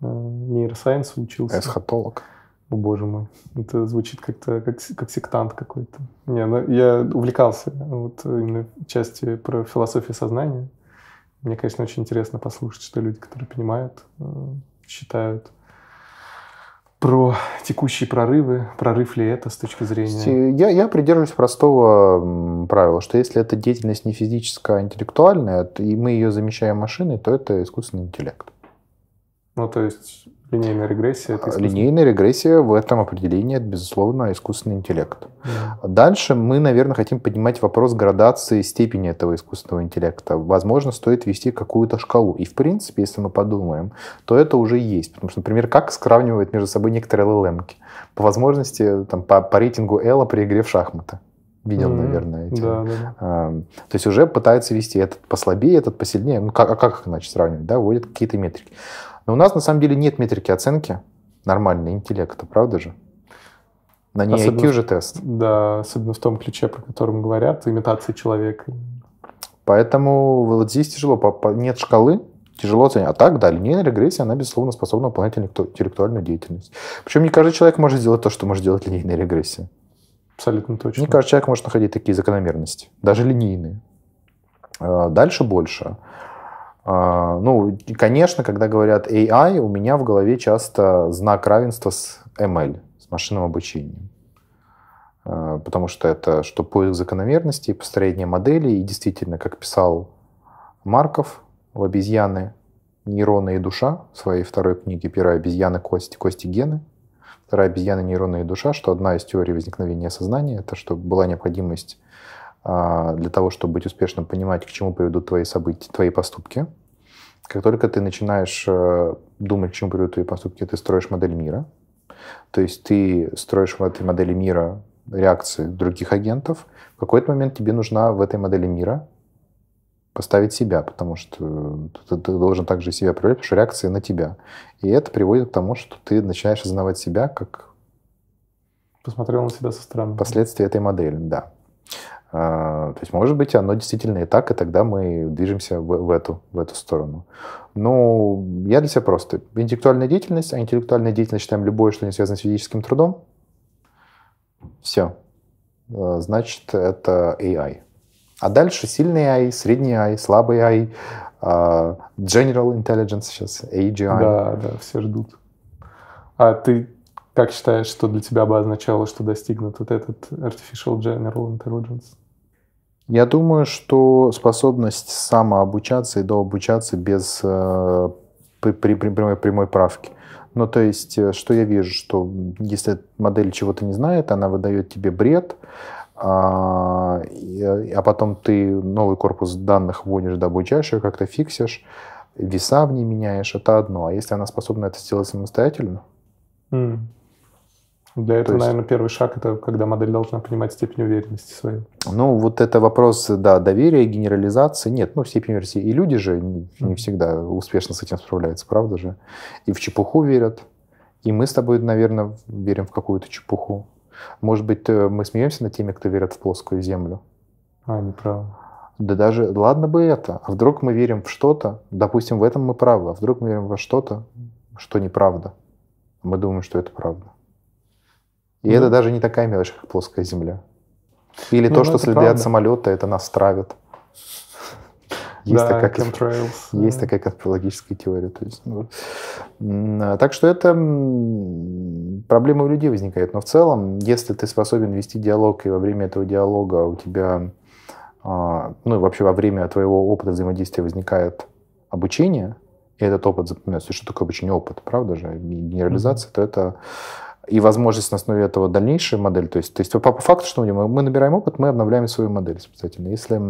нейросайенс учился. Эсхатолог. О боже мой, это звучит как-то как, как сектант какой-то. Не, ну, я увлекался ну, вот именно части про философию сознания. Мне, конечно, очень интересно послушать, что люди, которые понимают, э, считают про текущие прорывы, прорыв ли это с точки зрения... Я, я придерживаюсь простого правила, что если эта деятельность не физическая, а интеллектуальная, и мы ее замещаем машиной, то это искусственный интеллект. Ну, то есть Линейная регрессия. Это Линейная регрессия в этом определении, безусловно, искусственный интеллект. Да. Дальше мы, наверное, хотим поднимать вопрос градации степени этого искусственного интеллекта. Возможно, стоит ввести какую-то шкалу. И, в принципе, если мы подумаем, то это уже есть. Потому что, например, как сравнивать между собой некоторые LLM? -ки? По возможности, там, по, по рейтингу Элла при игре в шахматы видел, mm-hmm. наверное, эти. Да, да. А, то есть уже пытается вести этот послабее, этот посильнее. Ну, как, а как их иначе сравнивать? Да, вводят какие-то метрики. Но у нас на самом деле нет метрики оценки нормальной интеллекта, правда же? На ней особенно, IQ же тест. Да, особенно в том ключе, про котором говорят, имитации человека. Поэтому вот здесь тяжело, нет шкалы, тяжело оценить. А так, да, линейная регрессия, она, безусловно, способна выполнять интеллектуальную деятельность. Причем не каждый человек может сделать то, что может делать линейная регрессия. Абсолютно точно. Не каждый человек может находить такие закономерности, даже линейные. А, дальше больше. А, ну, конечно, когда говорят AI, у меня в голове часто знак равенства с ML, с машинным обучением. А, потому что это что поиск закономерностей, построение моделей, и действительно, как писал Марков в «Обезьяны», «Нейроны и душа» в своей второй книге «Первая обезьяна. Кости. Кости. Гены», вторая обезьяна «Нейроны и душа», что одна из теорий возникновения сознания — это что была необходимость а, для того, чтобы быть успешным, понимать, к чему приведут твои события, твои поступки. Как только ты начинаешь э, думать, к чему приведут твои поступки, ты строишь модель мира. То есть ты строишь в этой модели мира реакции других агентов. В какой-то момент тебе нужна в этой модели мира поставить себя, потому что э, ты, ты должен также себя проявлять, потому что реакции на тебя. И это приводит к тому, что ты начинаешь осознавать себя как... Посмотрел на себя со стороны. Последствия этой модели, да. А, то есть, может быть, оно действительно и так, и тогда мы движемся в, в, эту, в эту сторону. Ну, я для себя просто. Интеллектуальная деятельность, а интеллектуальная деятельность считаем любое, что не связано с физическим трудом. Все. А, значит, это AI. А дальше сильный AI, средний AI, слабый AI, а, General Intelligence сейчас, AGI. Да, да, все ждут. А ты как считаешь, что для тебя бы означало, что достигнут вот этот Artificial General Intelligence? Я думаю, что способность самообучаться и дообучаться без э, при, при, прямой, прямой правки. Ну, то есть, э, что я вижу, что если модель чего-то не знает, она выдает тебе бред, а, э, а потом ты новый корпус данных вводишь, дообучаешь ее, как-то фиксишь, веса в ней меняешь, это одно. А если она способна это сделать самостоятельно, mm. Для этого, есть... наверное, первый шаг – это когда модель должна понимать степень уверенности свою. Ну, вот это вопрос, да, доверия, генерализации. Нет, ну, степень версии. И люди же не, не всегда успешно с этим справляются, правда же? И в чепуху верят. И мы с тобой, наверное, верим в какую-то чепуху. Может быть, э, мы смеемся над теми, кто верит в плоскую землю? А, неправда. Да даже, ладно бы это. А вдруг мы верим в что-то, допустим, в этом мы правы, а вдруг мы верим во что-то, что неправда. Мы думаем, что это правда. И это ну. даже не такая мелочь, как плоская земля. Или ну, то, ну, что следы правда. от самолета, это нас травят. Есть, такая, есть конспирологическая теория. То есть, ну, а, так что это проблема у людей возникает. Но в целом, если ты способен вести диалог, и во время этого диалога у тебя, а, ну и вообще во время твоего опыта взаимодействия возникает обучение, и этот опыт запоминается. Что такое обучение опыт, правда же? Генерализация, mm-hmm. то это и возможность на основе этого дальнейшая модель. То есть, то есть по, по факту, что мы, мы набираем опыт, мы обновляем свою модель самостоятельно. Если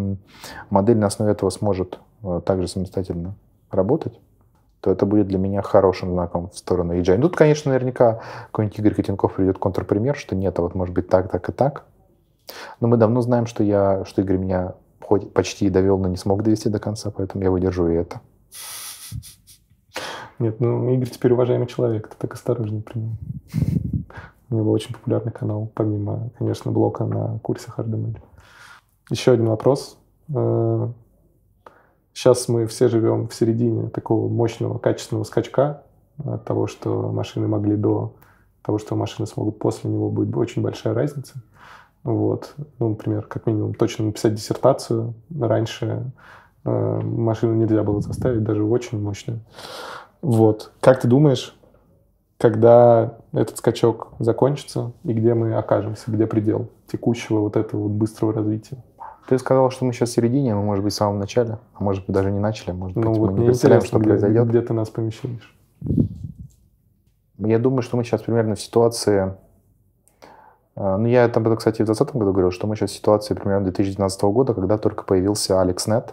модель на основе этого сможет э, также самостоятельно работать, то это будет для меня хорошим знаком в сторону agile. Тут, конечно, наверняка какой-нибудь Игорь Котенков придет контрпример, что нет, а вот может быть так, так и так. Но мы давно знаем, что, я, что Игорь меня хоть почти довел, но не смог довести до конца, поэтому я выдержу и это. Нет, ну Игорь теперь уважаемый человек, ты так осторожно принял. У него очень популярный канал, помимо, конечно, блока на курсах HTML. Еще один вопрос. Э, сейчас мы все живем в середине такого мощного, качественного скачка от того, что машины могли до того, что машины смогут после него, будет очень большая разница. Вот. Ну, например, как минимум точно написать диссертацию. Раньше э, машину нельзя было заставить, даже очень мощную. Вот. Как ты думаешь, когда этот скачок закончится и где мы окажемся, где предел текущего вот этого вот быстрого развития. Ты сказал, что мы сейчас в середине, а мы, может быть, в самом начале, а может быть, даже не начали, а может ну, вот мы не представляем, что где, произойдет. Где ты нас помещаешь? Я думаю, что мы сейчас примерно в ситуации... Э, ну, я там, кстати, в 2020 году говорил, что мы сейчас в ситуации примерно 2012 года, когда только появился AlexNet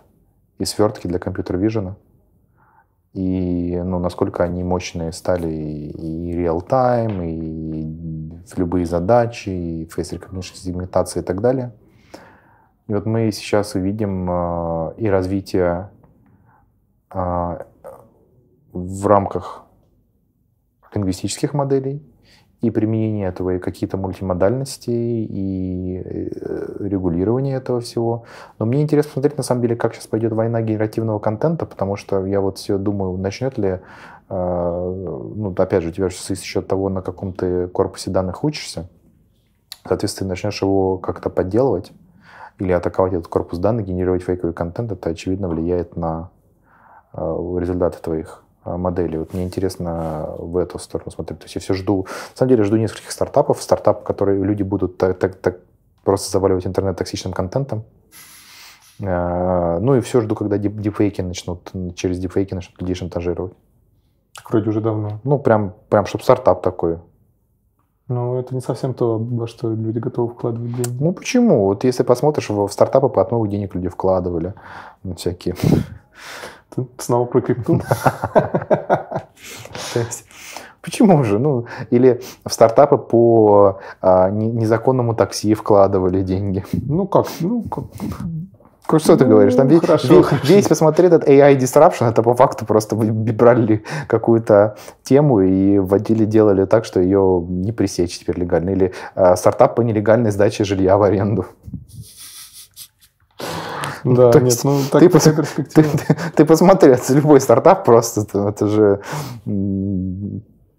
и свертки для компьютер-вижена и ну, насколько они мощные стали и реал-тайм, и в любые задачи, и face recognition, сегментация и так далее. И вот мы сейчас увидим э, и развитие э, в рамках лингвистических моделей, и применение этого, и какие-то мультимодальности, и э, регулирование этого всего. Но мне интересно смотреть, на самом деле, как сейчас пойдет война генеративного контента, потому что я вот все думаю, начнет ли, э, ну, опять же, у тебя же зависит еще от того, на каком ты корпусе данных учишься, соответственно, начнешь его как-то подделывать или атаковать этот корпус данных, генерировать фейковый контент, это, очевидно, влияет на э, результаты твоих а, модели. Вот мне интересно а, в эту сторону смотреть. То есть я все жду, на самом деле жду нескольких стартапов, стартап, которые люди будут так, так, так просто заваливать интернет токсичным контентом. А, ну и все жду, когда дип дипфейки начнут, через дипфейки начнут людей шантажировать. Так вроде уже давно. Ну прям, прям чтобы стартап такой. Ну, это не совсем то, во что люди готовы вкладывать деньги. Ну, почему? Вот если посмотришь, в стартапы по отмыву денег люди вкладывали. Ну, всякие снова про крипту? Почему же? Ну, или в стартапы по а, незаконному такси вкладывали деньги. Ну как? Ну, как? Ну, что ты говоришь? Там ну, хорошо, весь, хорошо. весь посмотри этот AI disruption, это по факту просто брали какую-то тему и вводили, делали так, что ее не пресечь теперь легально. Или э, стартап по нелегальной сдаче жилья в аренду. Да, То нет, ну так ты, пос... ты, ты, ты посмотри, это любой стартап просто, это же...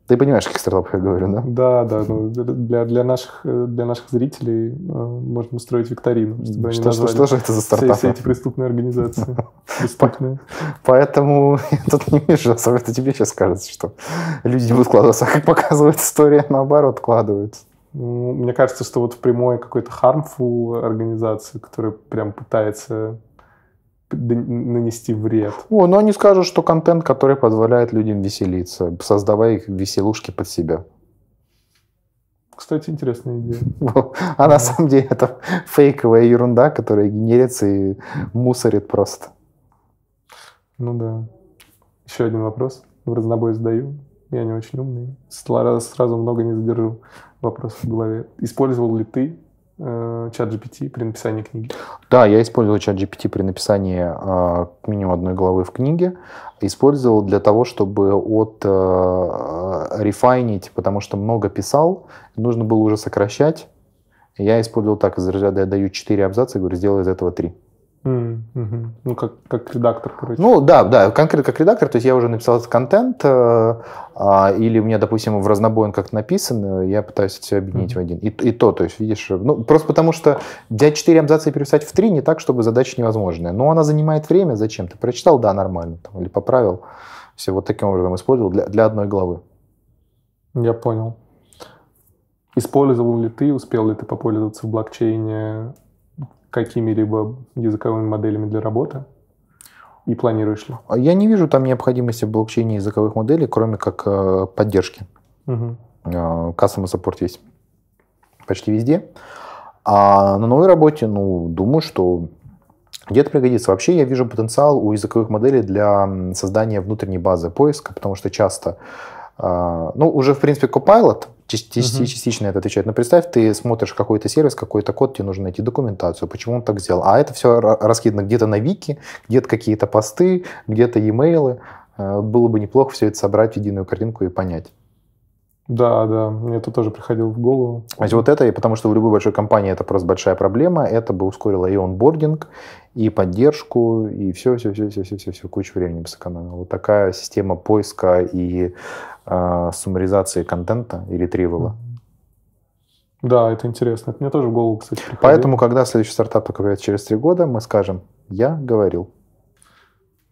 Ты понимаешь, каких стартап я говорю, да? Да, да. Ну, для, для, наших, э, для наших зрителей э, можно устроить викторину, чтобы что, они что, что же это за стартапы? Все, все эти преступные организации. Преступные. Поэтому я тут не вижу, особенно тебе сейчас кажется, что люди будут вкладываться. А как показывает история, наоборот, вкладываются. Ну, мне кажется, что вот в прямой какой-то harmful организации, которая прям пытается нанести вред. О, но ну, они скажут, что контент, который позволяет людям веселиться, создавая их веселушки под себя. Кстати, интересная идея. А на самом деле это фейковая ерунда, которая генерится и мусорит просто. Ну да. Еще один вопрос. В разнобой задаю. Я не очень умный. Сразу много не задержу вопрос в голове. Использовал ли ты э, чат GPT при написании книги? Да, я использовал чат GPT при написании э, минимум одной главы в книге. Использовал для того, чтобы от э, рефайнить, потому что много писал, нужно было уже сокращать. Я использовал так, из разряда я даю 4 абзаца, и говорю, сделай из этого 3. Mm-hmm. Ну, как, как редактор, короче. Ну, да, да, конкретно как редактор, то есть я уже написал этот контент, э, э, или у меня, допустим, в разнобоин как-то написано, э, я пытаюсь все объединить mm-hmm. в один. И, и то, то есть, видишь, ну, просто потому что взять 4 абзаца и переписать в 3 не так, чтобы задача невозможная. Но она занимает время, зачем? Ты прочитал, да, нормально, там, или поправил, все вот таким образом использовал для, для одной главы. Я понял. Использовал ли ты, успел ли ты попользоваться в блокчейне какими-либо языковыми моделями для работы? И планируешь ли? А я не вижу там необходимости в блокчейне языковых моделей, кроме как э, поддержки. Угу. Customer support есть почти везде. А на новой работе, ну, думаю, что где-то пригодится. Вообще я вижу потенциал у языковых моделей для создания внутренней базы поиска, потому что часто, э, ну, уже, в принципе, Copilot – Частично, угу. частично это отвечает. Но представь, ты смотришь какой-то сервис, какой-то код, тебе нужно найти документацию, почему он так сделал. А это все раскидано где-то на вики, где-то какие-то посты, где-то e Было бы неплохо все это собрать в единую картинку и понять. Да, да, мне это тоже приходило в голову. То есть вот это, и потому что в любой большой компании это просто большая проблема, это бы ускорило и онбординг, и поддержку, и все, все, все, все, все, все, все кучу времени бы сэкономило. Вот такая система поиска и э, суммаризации контента и ретривала. Да, это интересно. Это мне тоже в голову, кстати, приходило. Поэтому, когда следующий стартап появится через три года, мы скажем, я говорил.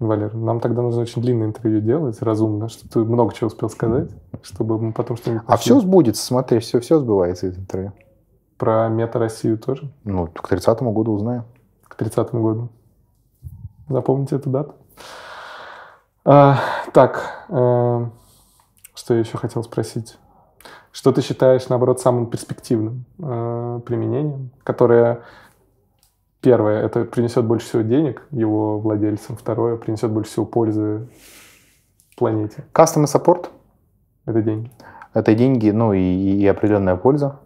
Валер, нам тогда нужно очень длинное интервью делать, разумно, чтобы ты много чего успел сказать, чтобы мы потом что-нибудь... А все сбудется, смотри, все, все сбывается из интервью. Про мета Россию тоже? Ну, к 30-му году узнаем. К 30-му году. Запомните эту дату. А, так, а, что я еще хотел спросить? Что ты считаешь, наоборот, самым перспективным а, применением, которое первое, это принесет больше всего денег его владельцам. Второе, принесет больше всего пользы планете. Custom саппорт — это деньги. Это деньги, ну и, и определенная польза.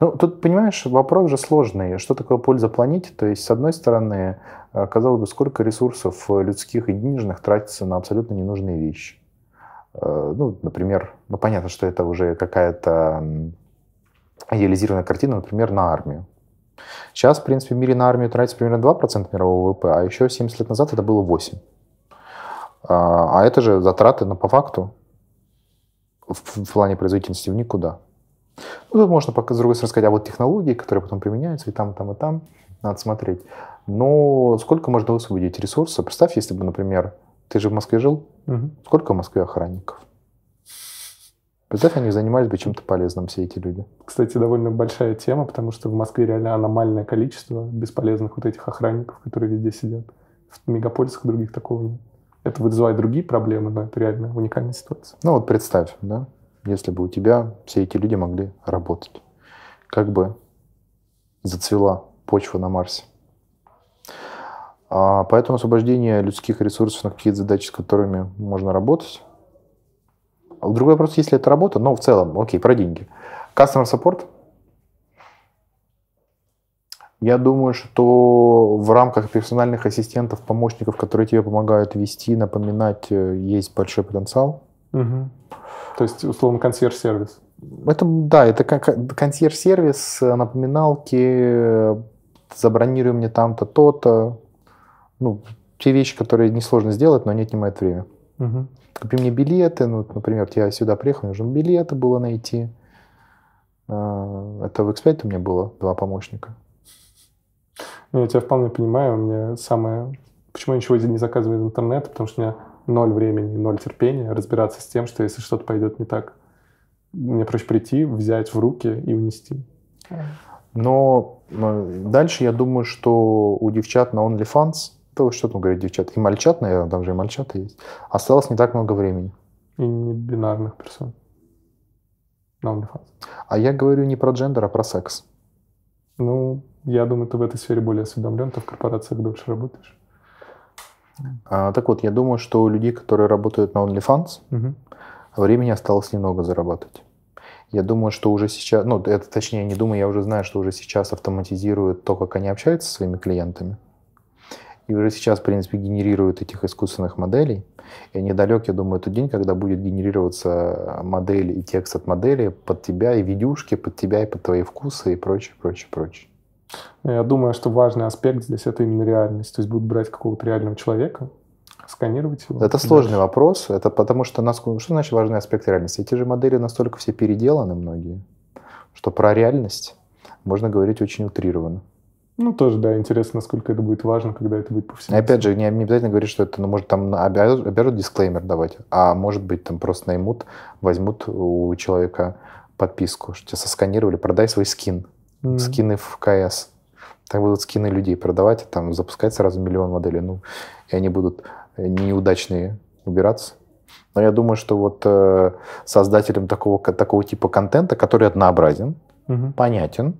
Ну, тут, понимаешь, вопрос же сложный. Что такое польза планете? То есть, с одной стороны, э, казалось бы, сколько ресурсов э, людских и денежных тратится на абсолютно ненужные вещи. Э, ну, например, ну понятно, что это уже какая-то идеализированная картина, например, на армию. Сейчас, в принципе, в мире на армию тратится примерно 2% мирового ВВП, а еще 70 лет назад это было 8%. А, а это же затраты, но ну, по факту в, плане производительности в никуда. Ну, тут можно, пока, с другой стороны, сказать, а вот технологии, которые потом применяются и там, и там, и там, надо смотреть. Но сколько можно высвободить ресурсов? Представь, если бы, например, ты же в Москве жил, угу. сколько в Москве охранников? Представь, они занимались бы чем-то полезным, все эти люди. Кстати, довольно большая тема, потому что в Москве реально аномальное количество бесполезных вот этих охранников, которые везде сидят. В мегаполисах других такого нет. Это вызывает другие проблемы, но это реально уникальная ситуация. Ну вот представь, да, если бы у тебя все эти люди могли работать. Как бы зацвела почва на Марсе. А поэтому освобождение людских ресурсов на какие-то задачи, с которыми можно работать, а другой вопрос, если это работа, но в целом, окей, про деньги. Customer support. Я думаю, что в рамках персональных ассистентов, помощников, которые тебе помогают вести, напоминать, э, есть большой потенциал. Угу. То есть, условно, консьерж-сервис. Это, да, это как э, консьерж-сервис, э, напоминалки, забронируй мне там-то, то-то. Ну, те вещи, которые несложно сделать, но они отнимают время. Угу. Купи мне билеты. Ну, например, я сюда приехал, нужно билеты было найти. А, это в X5 у меня было два помощника. Ну, я тебя вполне понимаю. у меня самое... Почему я ничего не заказываю из интернета? Потому что у меня ноль времени, ноль терпения разбираться с тем, что если что-то пойдет не так, мне проще прийти, взять в руки и унести. Но э, дальше я думаю, что у девчат на OnlyFans то что там говорят девчата и мальчат, наверное, там же и мальчата есть. Осталось не так много времени. И не бинарных персон. На OnlyFans. А я говорю не про джендер, а про секс. Ну, я думаю, ты в этой сфере более осведомлен, ты в корпорациях дольше работаешь. А, так вот, я думаю, что у людей, которые работают на OnlyFans, угу. времени осталось немного зарабатывать. Я думаю, что уже сейчас, ну, это точнее, не думаю, я уже знаю, что уже сейчас автоматизируют то, как они общаются со своими клиентами и уже сейчас, в принципе, генерируют этих искусственных моделей. И недалек, я думаю, тот день, когда будет генерироваться модель и текст от модели под тебя, и видюшки под тебя, и под твои вкусы, и прочее, прочее, прочее. Ну, я думаю, что важный аспект здесь это именно реальность. То есть будут брать какого-то реального человека, сканировать его. Это сложный дальше. вопрос. Это потому что насколько что значит важный аспект реальности? Эти же модели настолько все переделаны многие, что про реальность можно говорить очень утрированно. Ну, тоже, да, интересно, насколько это будет важно, когда это будет повсеместно. Опять же, не, не обязательно говорить, что это, ну, может, там обяжут, обяжут дисклеймер давать, а может быть, там просто наймут, возьмут у человека подписку, что тебя сосканировали, продай свой скин, mm-hmm. скины в КС. Так будут скины людей продавать, там запускать сразу миллион моделей, ну, и они будут э, неудачные убираться. Но я думаю, что вот э, создателям такого, такого типа контента, который однообразен, Mm-hmm. понятен,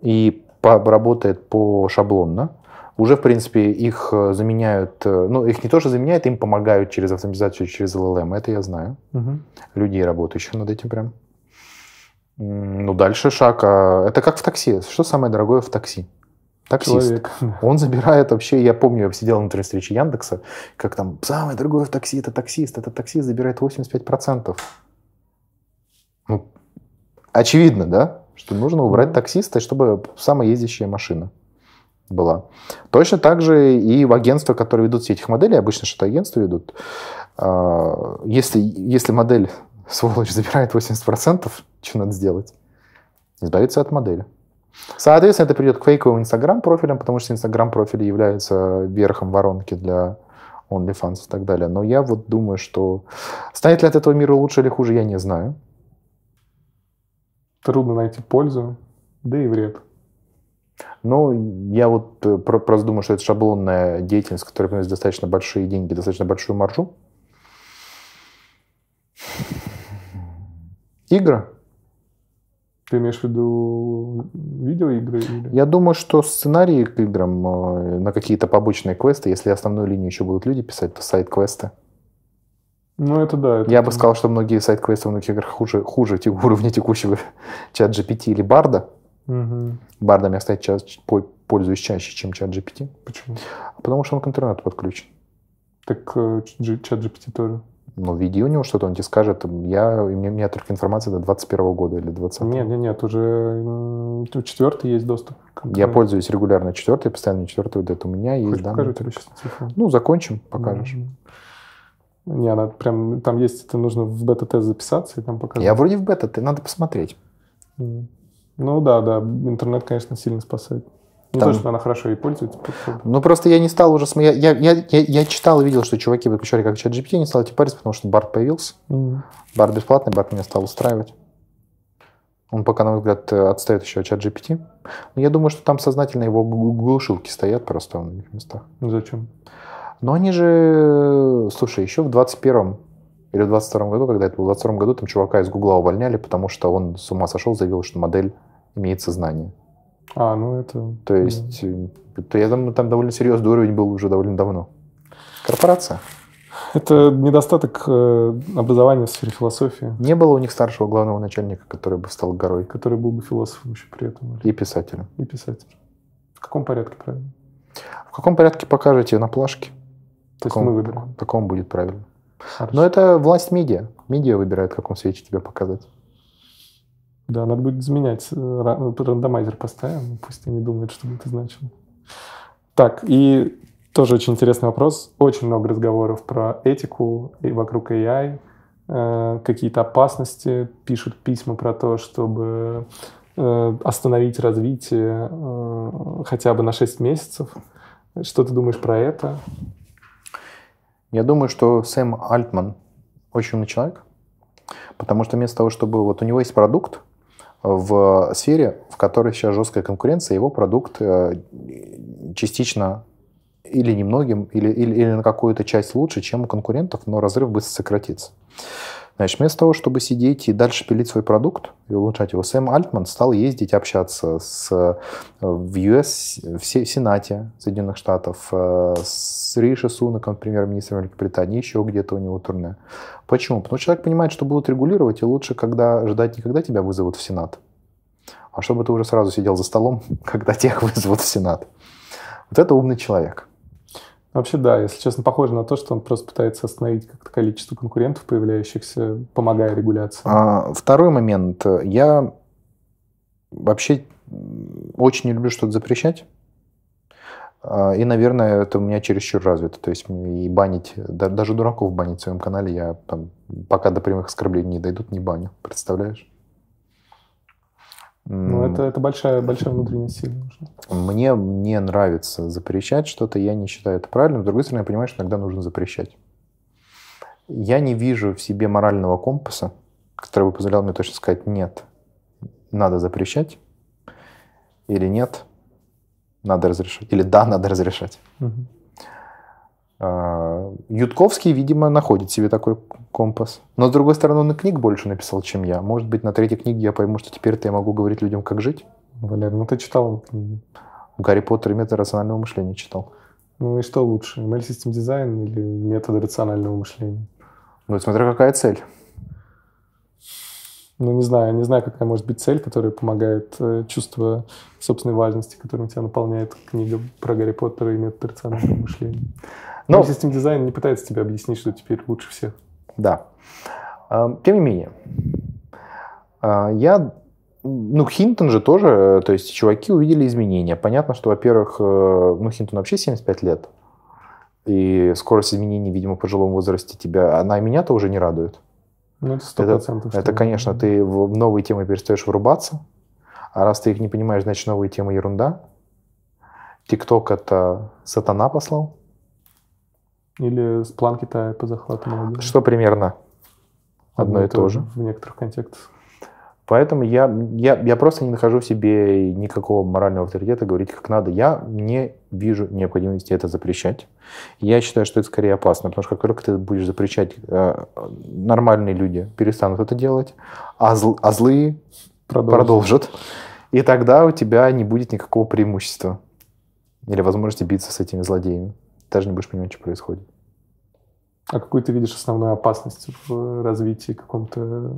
и работает по шаблонно. Уже, в принципе, их э, заменяют, э, ну, их не то, что заменяют, им помогают через автоматизацию, через LLM, это я знаю. Угу. Людей, работающих над этим прям. Ну, дальше шаг. А, это как в такси. Что самое дорогое в такси? таксист. Человек. Он забирает вообще, я помню, я сидел на встрече Яндекса, как там, самое дорогое в такси, это таксист, это таксист забирает 85%. Ну, очевидно, да? что нужно убрать таксиста, чтобы самоездящая машина была. Точно так же и в агентства, которые ведут все этих моделей, обычно что-то агентства ведут, а, если, если модель, сволочь, забирает 80%, что надо сделать? Избавиться от модели. Соответственно, это придет к фейковым Инстаграм-профилям, потому что Инстаграм-профили являются верхом воронки для OnlyFans и так далее. Но я вот думаю, что станет ли от этого мира лучше или хуже, я не знаю трудно найти пользу, да и вред. Ну, я вот э, просто думаю, что это шаблонная деятельность, которая приносит достаточно большие деньги, достаточно большую маржу. Игры. Ты имеешь в виду видеоигры? Или? Я думаю, что сценарии к играм э, на какие-то побочные квесты, если основную линию еще будут люди писать, то сайт-квесты. Ну, это да. Это Я бы сказал, что многие сайт-квесты в многих играх хуже, хуже уровня текущего чат GPT или барда. Угу. Бардом я, кстати, ча- пользуюсь чаще, чем чат GPT. Почему? Потому что он к интернету подключен. Так э, чат GPT тоже. Ну, введи у него что-то, он тебе скажет, я, у меня, только информация до 21 года или 20 Нет, нет, нет, уже у четвертой есть доступ. Я пользуюсь регулярно четвертый постоянно четвертый вот это у меня есть. Хочешь покажу тебе сейчас телефон? Ну, закончим, покажешь. mm не, она прям, там есть, это нужно в бета-тест записаться и там показать. Я вроде в бета, ты надо посмотреть. Ну да, да, интернет, конечно, сильно спасает. Не ну, там... то, что она хорошо и пользуется. Ну, просто я не стал уже смотреть. Я, я, я, я читал и видел, что чуваки выключали как чат GPT, не стал этим париться, потому что Барт появился. Mm. Барт бесплатный, Барт меня стал устраивать. Он пока, на мой взгляд, э, отстает еще от чат GPT. Но я думаю, что там сознательно его глушилки стоят просто в многих местах. Зачем? Но они же, слушай, еще в 21 или в 22 году, когда это было, в 22 году там чувака из Гугла увольняли, потому что он с ума сошел, заявил, что модель имеет сознание. А, ну это... То есть, э, то я думаю, там довольно серьезный уровень был уже довольно давно. Корпорация. Это недостаток э, образования в сфере философии. Не было у них старшего главного начальника, который бы стал горой. Который был бы философом еще при этом. И писателем. И писателем. В каком порядке, правильно? В каком порядке покажете на плашке? такому, такому будет правильно. Хорошо. Но это власть медиа. Медиа выбирает, в каком свете тебя показать. Да, надо будет изменять. Э, рандомайзер поставим, пусть они думают, что бы это значило. Так, и тоже очень интересный вопрос. Очень много разговоров про этику и вокруг AI. Э, какие-то опасности. Пишут письма про то, чтобы э, остановить развитие хотя бы на 6 месяцев. Что ты думаешь про это? Я думаю, что Сэм Альтман очень умный человек, потому что вместо того, чтобы... Вот у него есть продукт в сфере, в которой сейчас жесткая конкуренция, его продукт э, частично или немногим, или, или, или на какую-то часть лучше, чем у конкурентов, но разрыв быстро сократится. Значит, вместо того, чтобы сидеть и дальше пилить свой продукт и улучшать его, Сэм Альтман стал ездить, общаться с, в US, в Сенате Соединенных Штатов, э, с Риши Сунаком, премьер-министром Великобритании, еще где-то у него турне. Почему? Потому что человек понимает, что будут регулировать, и лучше когда, ждать не когда тебя вызовут в Сенат, а чтобы ты уже сразу сидел за столом, когда тех вызовут в Сенат. Вот это умный человек. Вообще, да, если честно, похоже на то, что он просто пытается остановить как-то количество конкурентов, появляющихся, помогая регуляции. А, второй момент. Я вообще очень не люблю что-то запрещать. А, и, наверное, это у меня чересчур развито. То есть и банить, даже дураков банить в своем канале я там, пока до прямых оскорблений не дойдут, не баню. Представляешь? Ну, это, это большая, большая внутренняя сила нужна. Мне не нравится запрещать что-то, я не считаю это правильным. С другой стороны, я понимаю, что иногда нужно запрещать. Я не вижу в себе морального компаса, который бы позволял мне точно сказать «нет, надо запрещать» или «нет, надо разрешать» или «да, надо разрешать». Угу. А, Ютковский, видимо, находит себе такой компас. Но, с другой стороны, он и книг больше написал, чем я. Может быть, на третьей книге я пойму, что теперь-то я могу говорить людям, как жить. Валер, ну ты читал Гарри Поттер и метод рационального мышления читал. Ну и что лучше, ML систем дизайн или метод рационального мышления? Ну, смотря какая цель. Ну, не знаю, не знаю, какая может быть цель, которая помогает э, чувство собственной важности, которым тебя наполняет книга про Гарри Поттера и метод рационального мышления. Но, ну, Но систем дизайн не пытается тебе объяснить, что теперь лучше всех. Да. Эм, тем не менее, э, я ну, Хинтон же тоже, э, то есть чуваки увидели изменения. Понятно, что, во-первых, э, ну, Хинтон вообще 75 лет, и скорость изменений, видимо, в пожилом возрасте тебя, она и меня-то уже не радует. Ну, это 100%. Это, это конечно, ты в новые темы перестаешь врубаться, а раз ты их не понимаешь, значит, новые темы ерунда. Тикток это сатана послал. Или с план Китая по захвату молодежи? Что примерно? Одно, Одно и то же. В некоторых контекстах. Поэтому я, я, я просто не нахожу в себе никакого морального авторитета говорить как надо. Я не вижу необходимости это запрещать. Я считаю, что это скорее опасно, потому что как только ты будешь запрещать, э, нормальные люди перестанут это делать, а, зл, а злые продолжат. продолжат. И тогда у тебя не будет никакого преимущества или возможности биться с этими злодеями даже не будешь понимать, что происходит. А какую ты видишь основную опасность в развитии каком-то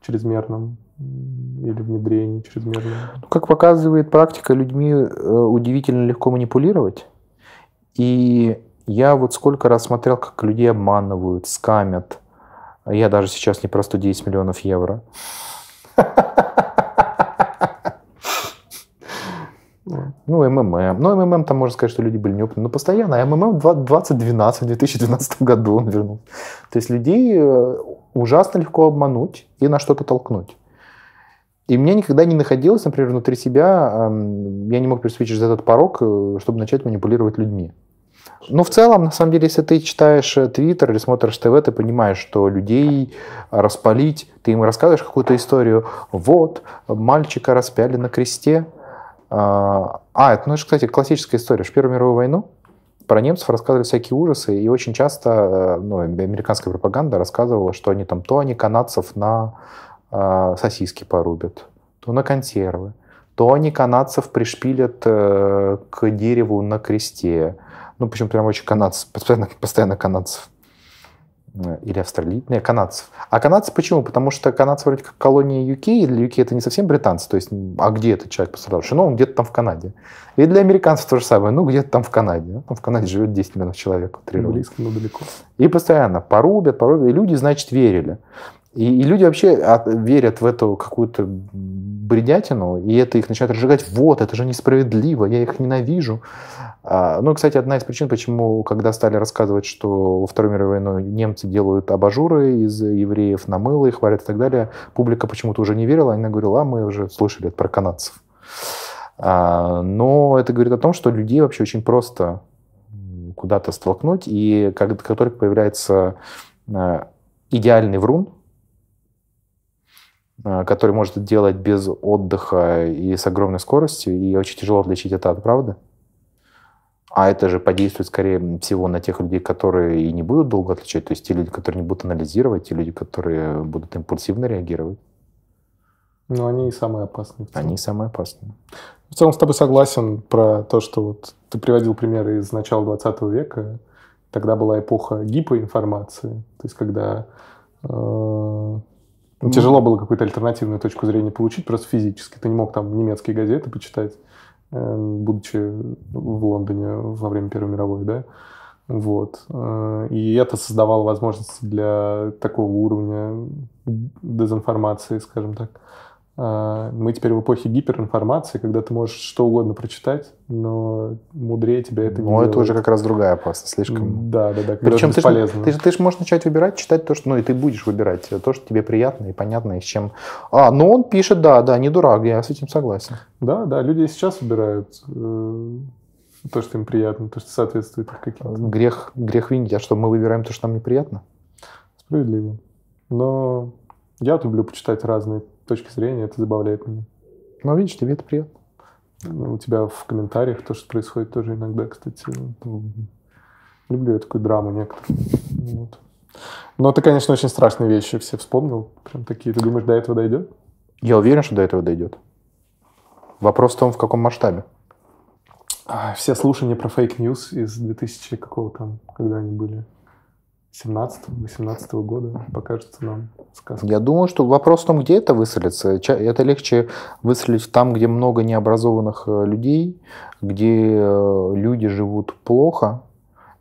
чрезмерном или внедрении чрезмерном? Ну, как показывает практика, людьми э, удивительно легко манипулировать. И я вот сколько раз смотрел, как людей обманывают, скамят. Я даже сейчас не просто 10 миллионов евро. ну, МММ. Ну, МММ там можно сказать, что люди были неопытные, но постоянно. А МММ 2012, в 2012 году он вернул. То есть людей э, ужасно легко обмануть и на что-то толкнуть. И мне никогда не находилось, например, внутри себя, я не мог переступить через этот порог, э, чтобы начать манипулировать людьми. Ну, в целом, на самом деле, если ты читаешь э, Твиттер или смотришь ТВ, ты понимаешь, что людей распалить, ты им рассказываешь какую-то историю, вот, мальчика распяли на кресте, а, это, ну, это, кстати, классическая история. В Первую мировую войну про немцев рассказывали всякие ужасы, и очень часто э, ну, американская пропаганда рассказывала, что они там, то они канадцев на э, сосиски порубят, то на консервы, то они канадцев пришпилят э, к дереву на кресте. Ну, причем прям очень канадцев, постоянно, постоянно канадцев Э, или австралийцев, нет, канадцев. А канадцы почему? Потому что канадцы вроде как колония UK, и для UK это не совсем британцы, то есть, а где этот человек пострадавший? Ну, он где-то там в Канаде. И для американцев то же самое, ну, где-то там в Канаде. Там ну, в Канаде живет 10 миллионов человек, три Близко, но далеко. И постоянно порубят, порубят, и люди, значит, верили. И, и люди вообще от, верят в эту какую-то бредятину, и это их начинает разжигать. Вот, это же несправедливо, я их ненавижу. А, ну, кстати, одна из причин, почему, когда стали рассказывать, что во Второй мировой войне немцы делают абажуры из евреев на мыло, их варят и так далее, публика почему-то уже не верила, она говорила, а мы уже слышали про канадцев. А, но это говорит о том, что людей вообще очень просто куда-то столкнуть, и как, как только появляется а, идеальный врун, который может делать без отдыха и с огромной скоростью, и очень тяжело отличить это от правды, а это же подействует, скорее всего, на тех людей, которые и не будут долго отличать. То есть те люди, которые не будут анализировать, те люди, которые будут импульсивно реагировать. Ну, они и самые опасные. Они самые опасные. В целом с тобой согласен про то, что вот ты приводил примеры из начала 20 века. Тогда была эпоха гипоинформации. То есть когда э ну. Тяжело было какую-то альтернативную точку зрения получить просто физически. Ты не мог там немецкие газеты почитать. Эм, будучи в Лондоне во время Первой мировой, да. Вот. Э, и это создавало возможности для такого уровня дезинформации, скажем так. А, мы теперь в эпохе гиперинформации, когда ты можешь что угодно прочитать, но мудрее тебя это не Но это уже как раз другая опасность, слишком... Да, да, да. Причем ты же, ты, же, ты же можешь начать выбирать, читать то, что... Ну, и ты будешь выбирать э, то, что тебе приятно и понятно, и с чем... А, ну он пишет, да, да, не дурак, я с этим согласен. Да, да, люди сейчас выбирают э, то, что им приятно, то, что соответствует их каким-то... Грех, грех винить, а что, мы выбираем то, что нам неприятно? Справедливо. Но я люблю почитать разные точки зрения, это забавляет меня. Ну, а видишь, тебе это приятно. Ну, у тебя в комментариях то, что происходит, тоже иногда, кстати. Люблю я такую драму некоторую. Вот. Но это, конечно, очень страшные вещи, все вспомнил. Прям такие. Ты думаешь, до этого дойдет? Я уверен, что до этого дойдет. Вопрос в том, в каком масштабе. А, все слушания про фейк-ньюс из 2000 какого там, когда они были? 17-18 года покажется нам сказка. Я думаю, что вопрос в том, где это выстрелится. Это легче выстрелить там, где много необразованных э, людей, где э, люди живут плохо.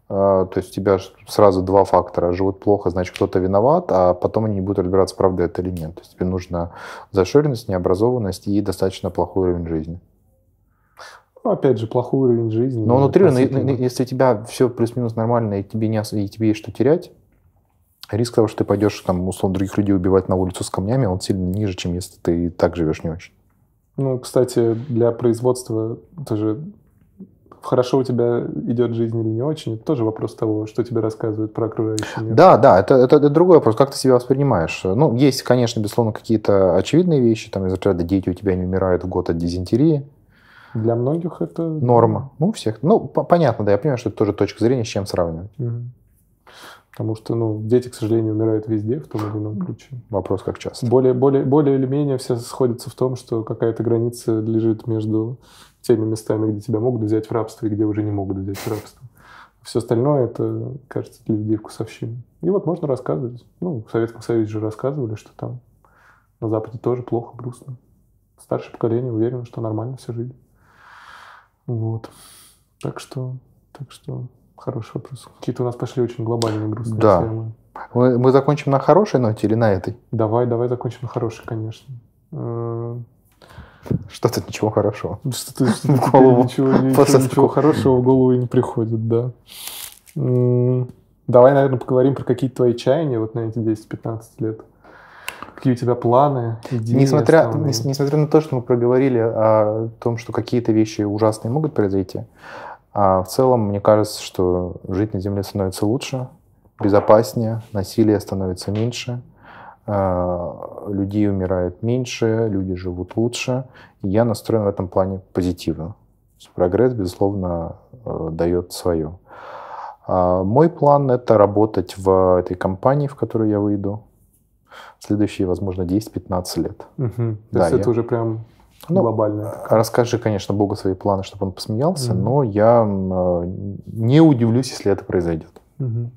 Э, то есть у тебя сразу два фактора. Живут плохо, значит, кто-то виноват, а потом они не будут разбираться, правда это или нет. То есть тебе нужна зашоренность, необразованность и достаточно плохой уровень жизни. Ну Опять же, плохой уровень жизни. Но внутри, если у тебя все плюс-минус нормально, и тебе, не, и тебе есть что терять, риск того, что ты пойдешь, там, условно, других людей убивать на улицу с камнями, он сильно ниже, чем если ты и так живешь не очень. Ну, кстати, для производства тоже хорошо у тебя идет жизнь или не очень, это тоже вопрос того, что тебе рассказывают про окружающий мир. Да, да, это, это, это другой вопрос, как ты себя воспринимаешь. Ну, есть, конечно, безусловно, какие-то очевидные вещи, там, из отряда дети у тебя не умирают в год от дизентерии, для многих это... Норма. Ну, у всех. Ну, понятно, да, я понимаю, что это тоже точка зрения, с чем сравнивать. Угу. Потому что, ну, дети, к сожалению, умирают везде, в том или ином случае. Вопрос, как часто. Более, более, более или менее все сходятся в том, что какая-то граница лежит между теми местами, где тебя могут взять в рабство и где уже не могут взять в рабство. Все остальное, это, кажется, для людей вкусовщина. И вот можно рассказывать. Ну, в Советском Союзе же рассказывали, что там на Западе тоже плохо, грустно. Старшее поколение уверено, что нормально все жили. Вот. Так что, так что хороший вопрос. Какие-то у нас пошли очень глобальные грустные да. темы. Мы, мы закончим на хорошей ноте или на этой? Давай, давай закончим на хорошей, конечно. Э, Что-то ничего хорошего. Что-то что в голову. Ничего, ничего, ничего хорошего в голову и не приходит, да. Давай, наверное, поговорим про какие-то твои чаяния вот на эти 10-15 лет какие у тебя планы, идеи несмотря, основные. несмотря на то, что мы проговорили о том, что какие-то вещи ужасные могут произойти, а в целом мне кажется, что жить на Земле становится лучше, безопаснее, насилие становится меньше, а, людей умирает меньше, люди живут лучше. И я настроен в этом плане позитивно. Прогресс, безусловно, э, дает свое. А, мой план — это работать в этой компании, в которую я выйду, следующие, возможно, 10-15 лет. Угу. Да, То есть я... это уже прям ну, глобально. Э, расскажи, конечно, Богу свои планы, чтобы он посмеялся, угу. но я э, не удивлюсь, если это произойдет. Угу.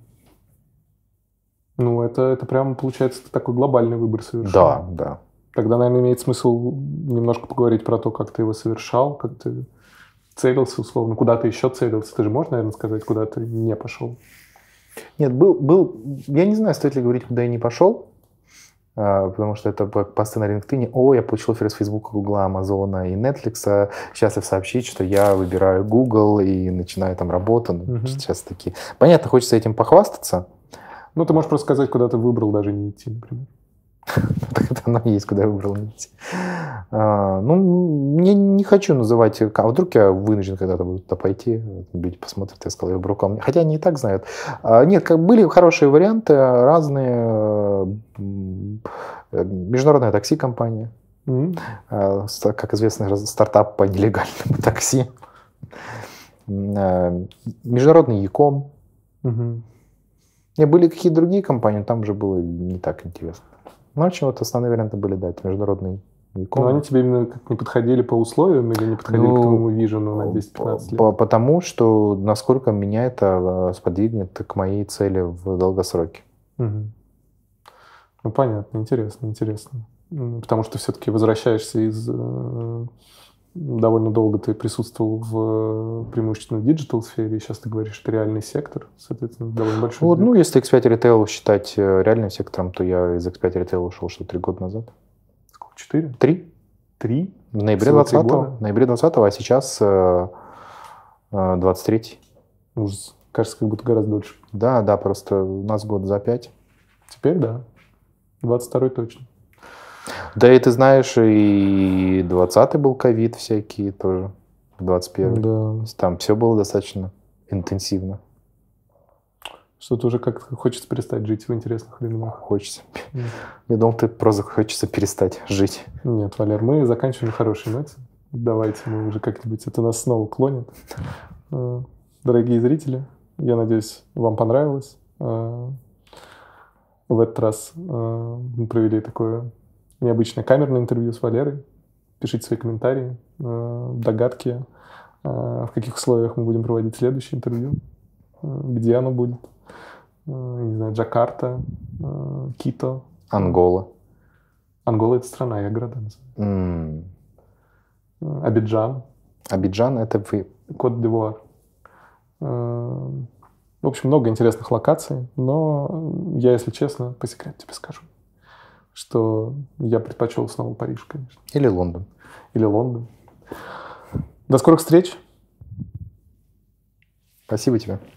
Ну, это, это прям, получается, такой глобальный выбор совершил. Да, да. Тогда, наверное, имеет смысл немножко поговорить про то, как ты его совершал, как ты целился, условно, куда ты еще целился. Ты же можешь, наверное, сказать, куда ты не пошел? Нет, был, был, я не знаю, стоит ли говорить, куда я не пошел. А, потому что это посты на LinkedIn. О, я получил офер из Facebook, Google, Amazon и Netflix. А счастлив сообщить, что я выбираю Google и начинаю там работу. Ну, угу. Сейчас такие. Понятно, хочется этим похвастаться. Ну, ты можешь просто сказать, куда ты выбрал, даже не идти, например. Тогда нам есть куда выбрал идти. А, ну, я не хочу называть, а вдруг я вынужден когда-то туда пойти, люди посмотрят, я сказал, я беру Хотя они и так знают. А, нет, как были хорошие варианты, разные. Э, международная такси-компания, а, как известно, стартап по нелегальному такси. Международный Яком. Угу. Не, были какие-то другие компании, там же было не так интересно. Ну, чего-то основные варианты были, да, это международный Ником. Ну, Но они тебе именно как не подходили по условиям или не подходили ну, к твоему вижену на 10-15 лет? По, потому что насколько меня это э, сподвигнет к моей цели в долгосроке. Угу. Ну понятно, интересно, интересно. Потому что все-таки возвращаешься из э, довольно долго ты присутствовал в э, преимущественно диджитал сфере, и сейчас ты говоришь, что реальный сектор, соответственно, довольно большой. Вот, ну, если X5 Retail считать э, реальным сектором, то я из X5 Retail ушел что три года назад. Сколько, четыре? Три. Три? В ноябре 20 -го, ноябре 20 а сейчас э, 23 э, Ужас. Кажется, как будто гораздо дольше. Да, да, просто у нас год за пять. Теперь да. 22 точно. Да и ты знаешь, и 20-й был ковид всякие тоже, 21-й. Да. Там все было достаточно интенсивно. Что-то уже как хочется перестать жить в интересных временах. Хочется. Mm. Я думал, ты просто хочется перестать жить. Нет, Валер, мы заканчиваем на хорошей ноте. Давайте мы уже как-нибудь... Это нас снова клонит. Э, дорогие зрители, я надеюсь, вам понравилось. Э, в этот раз э, мы провели такое необычное камерное интервью с Валерой. Пишите свои комментарии, э, догадки, э, в каких условиях мы будем проводить следующее интервью, э, где оно будет. Не знаю, Джакарта, Кито. Ангола. Ангола — это страна, я города называю. Mm. Абиджан. Абиджан — это вы. Кот-Девуар. В общем, много интересных локаций, но я, если честно, по секрету тебе скажу что я предпочел снова Париж, конечно. Или Лондон. Или Лондон. До скорых встреч. Спасибо тебе.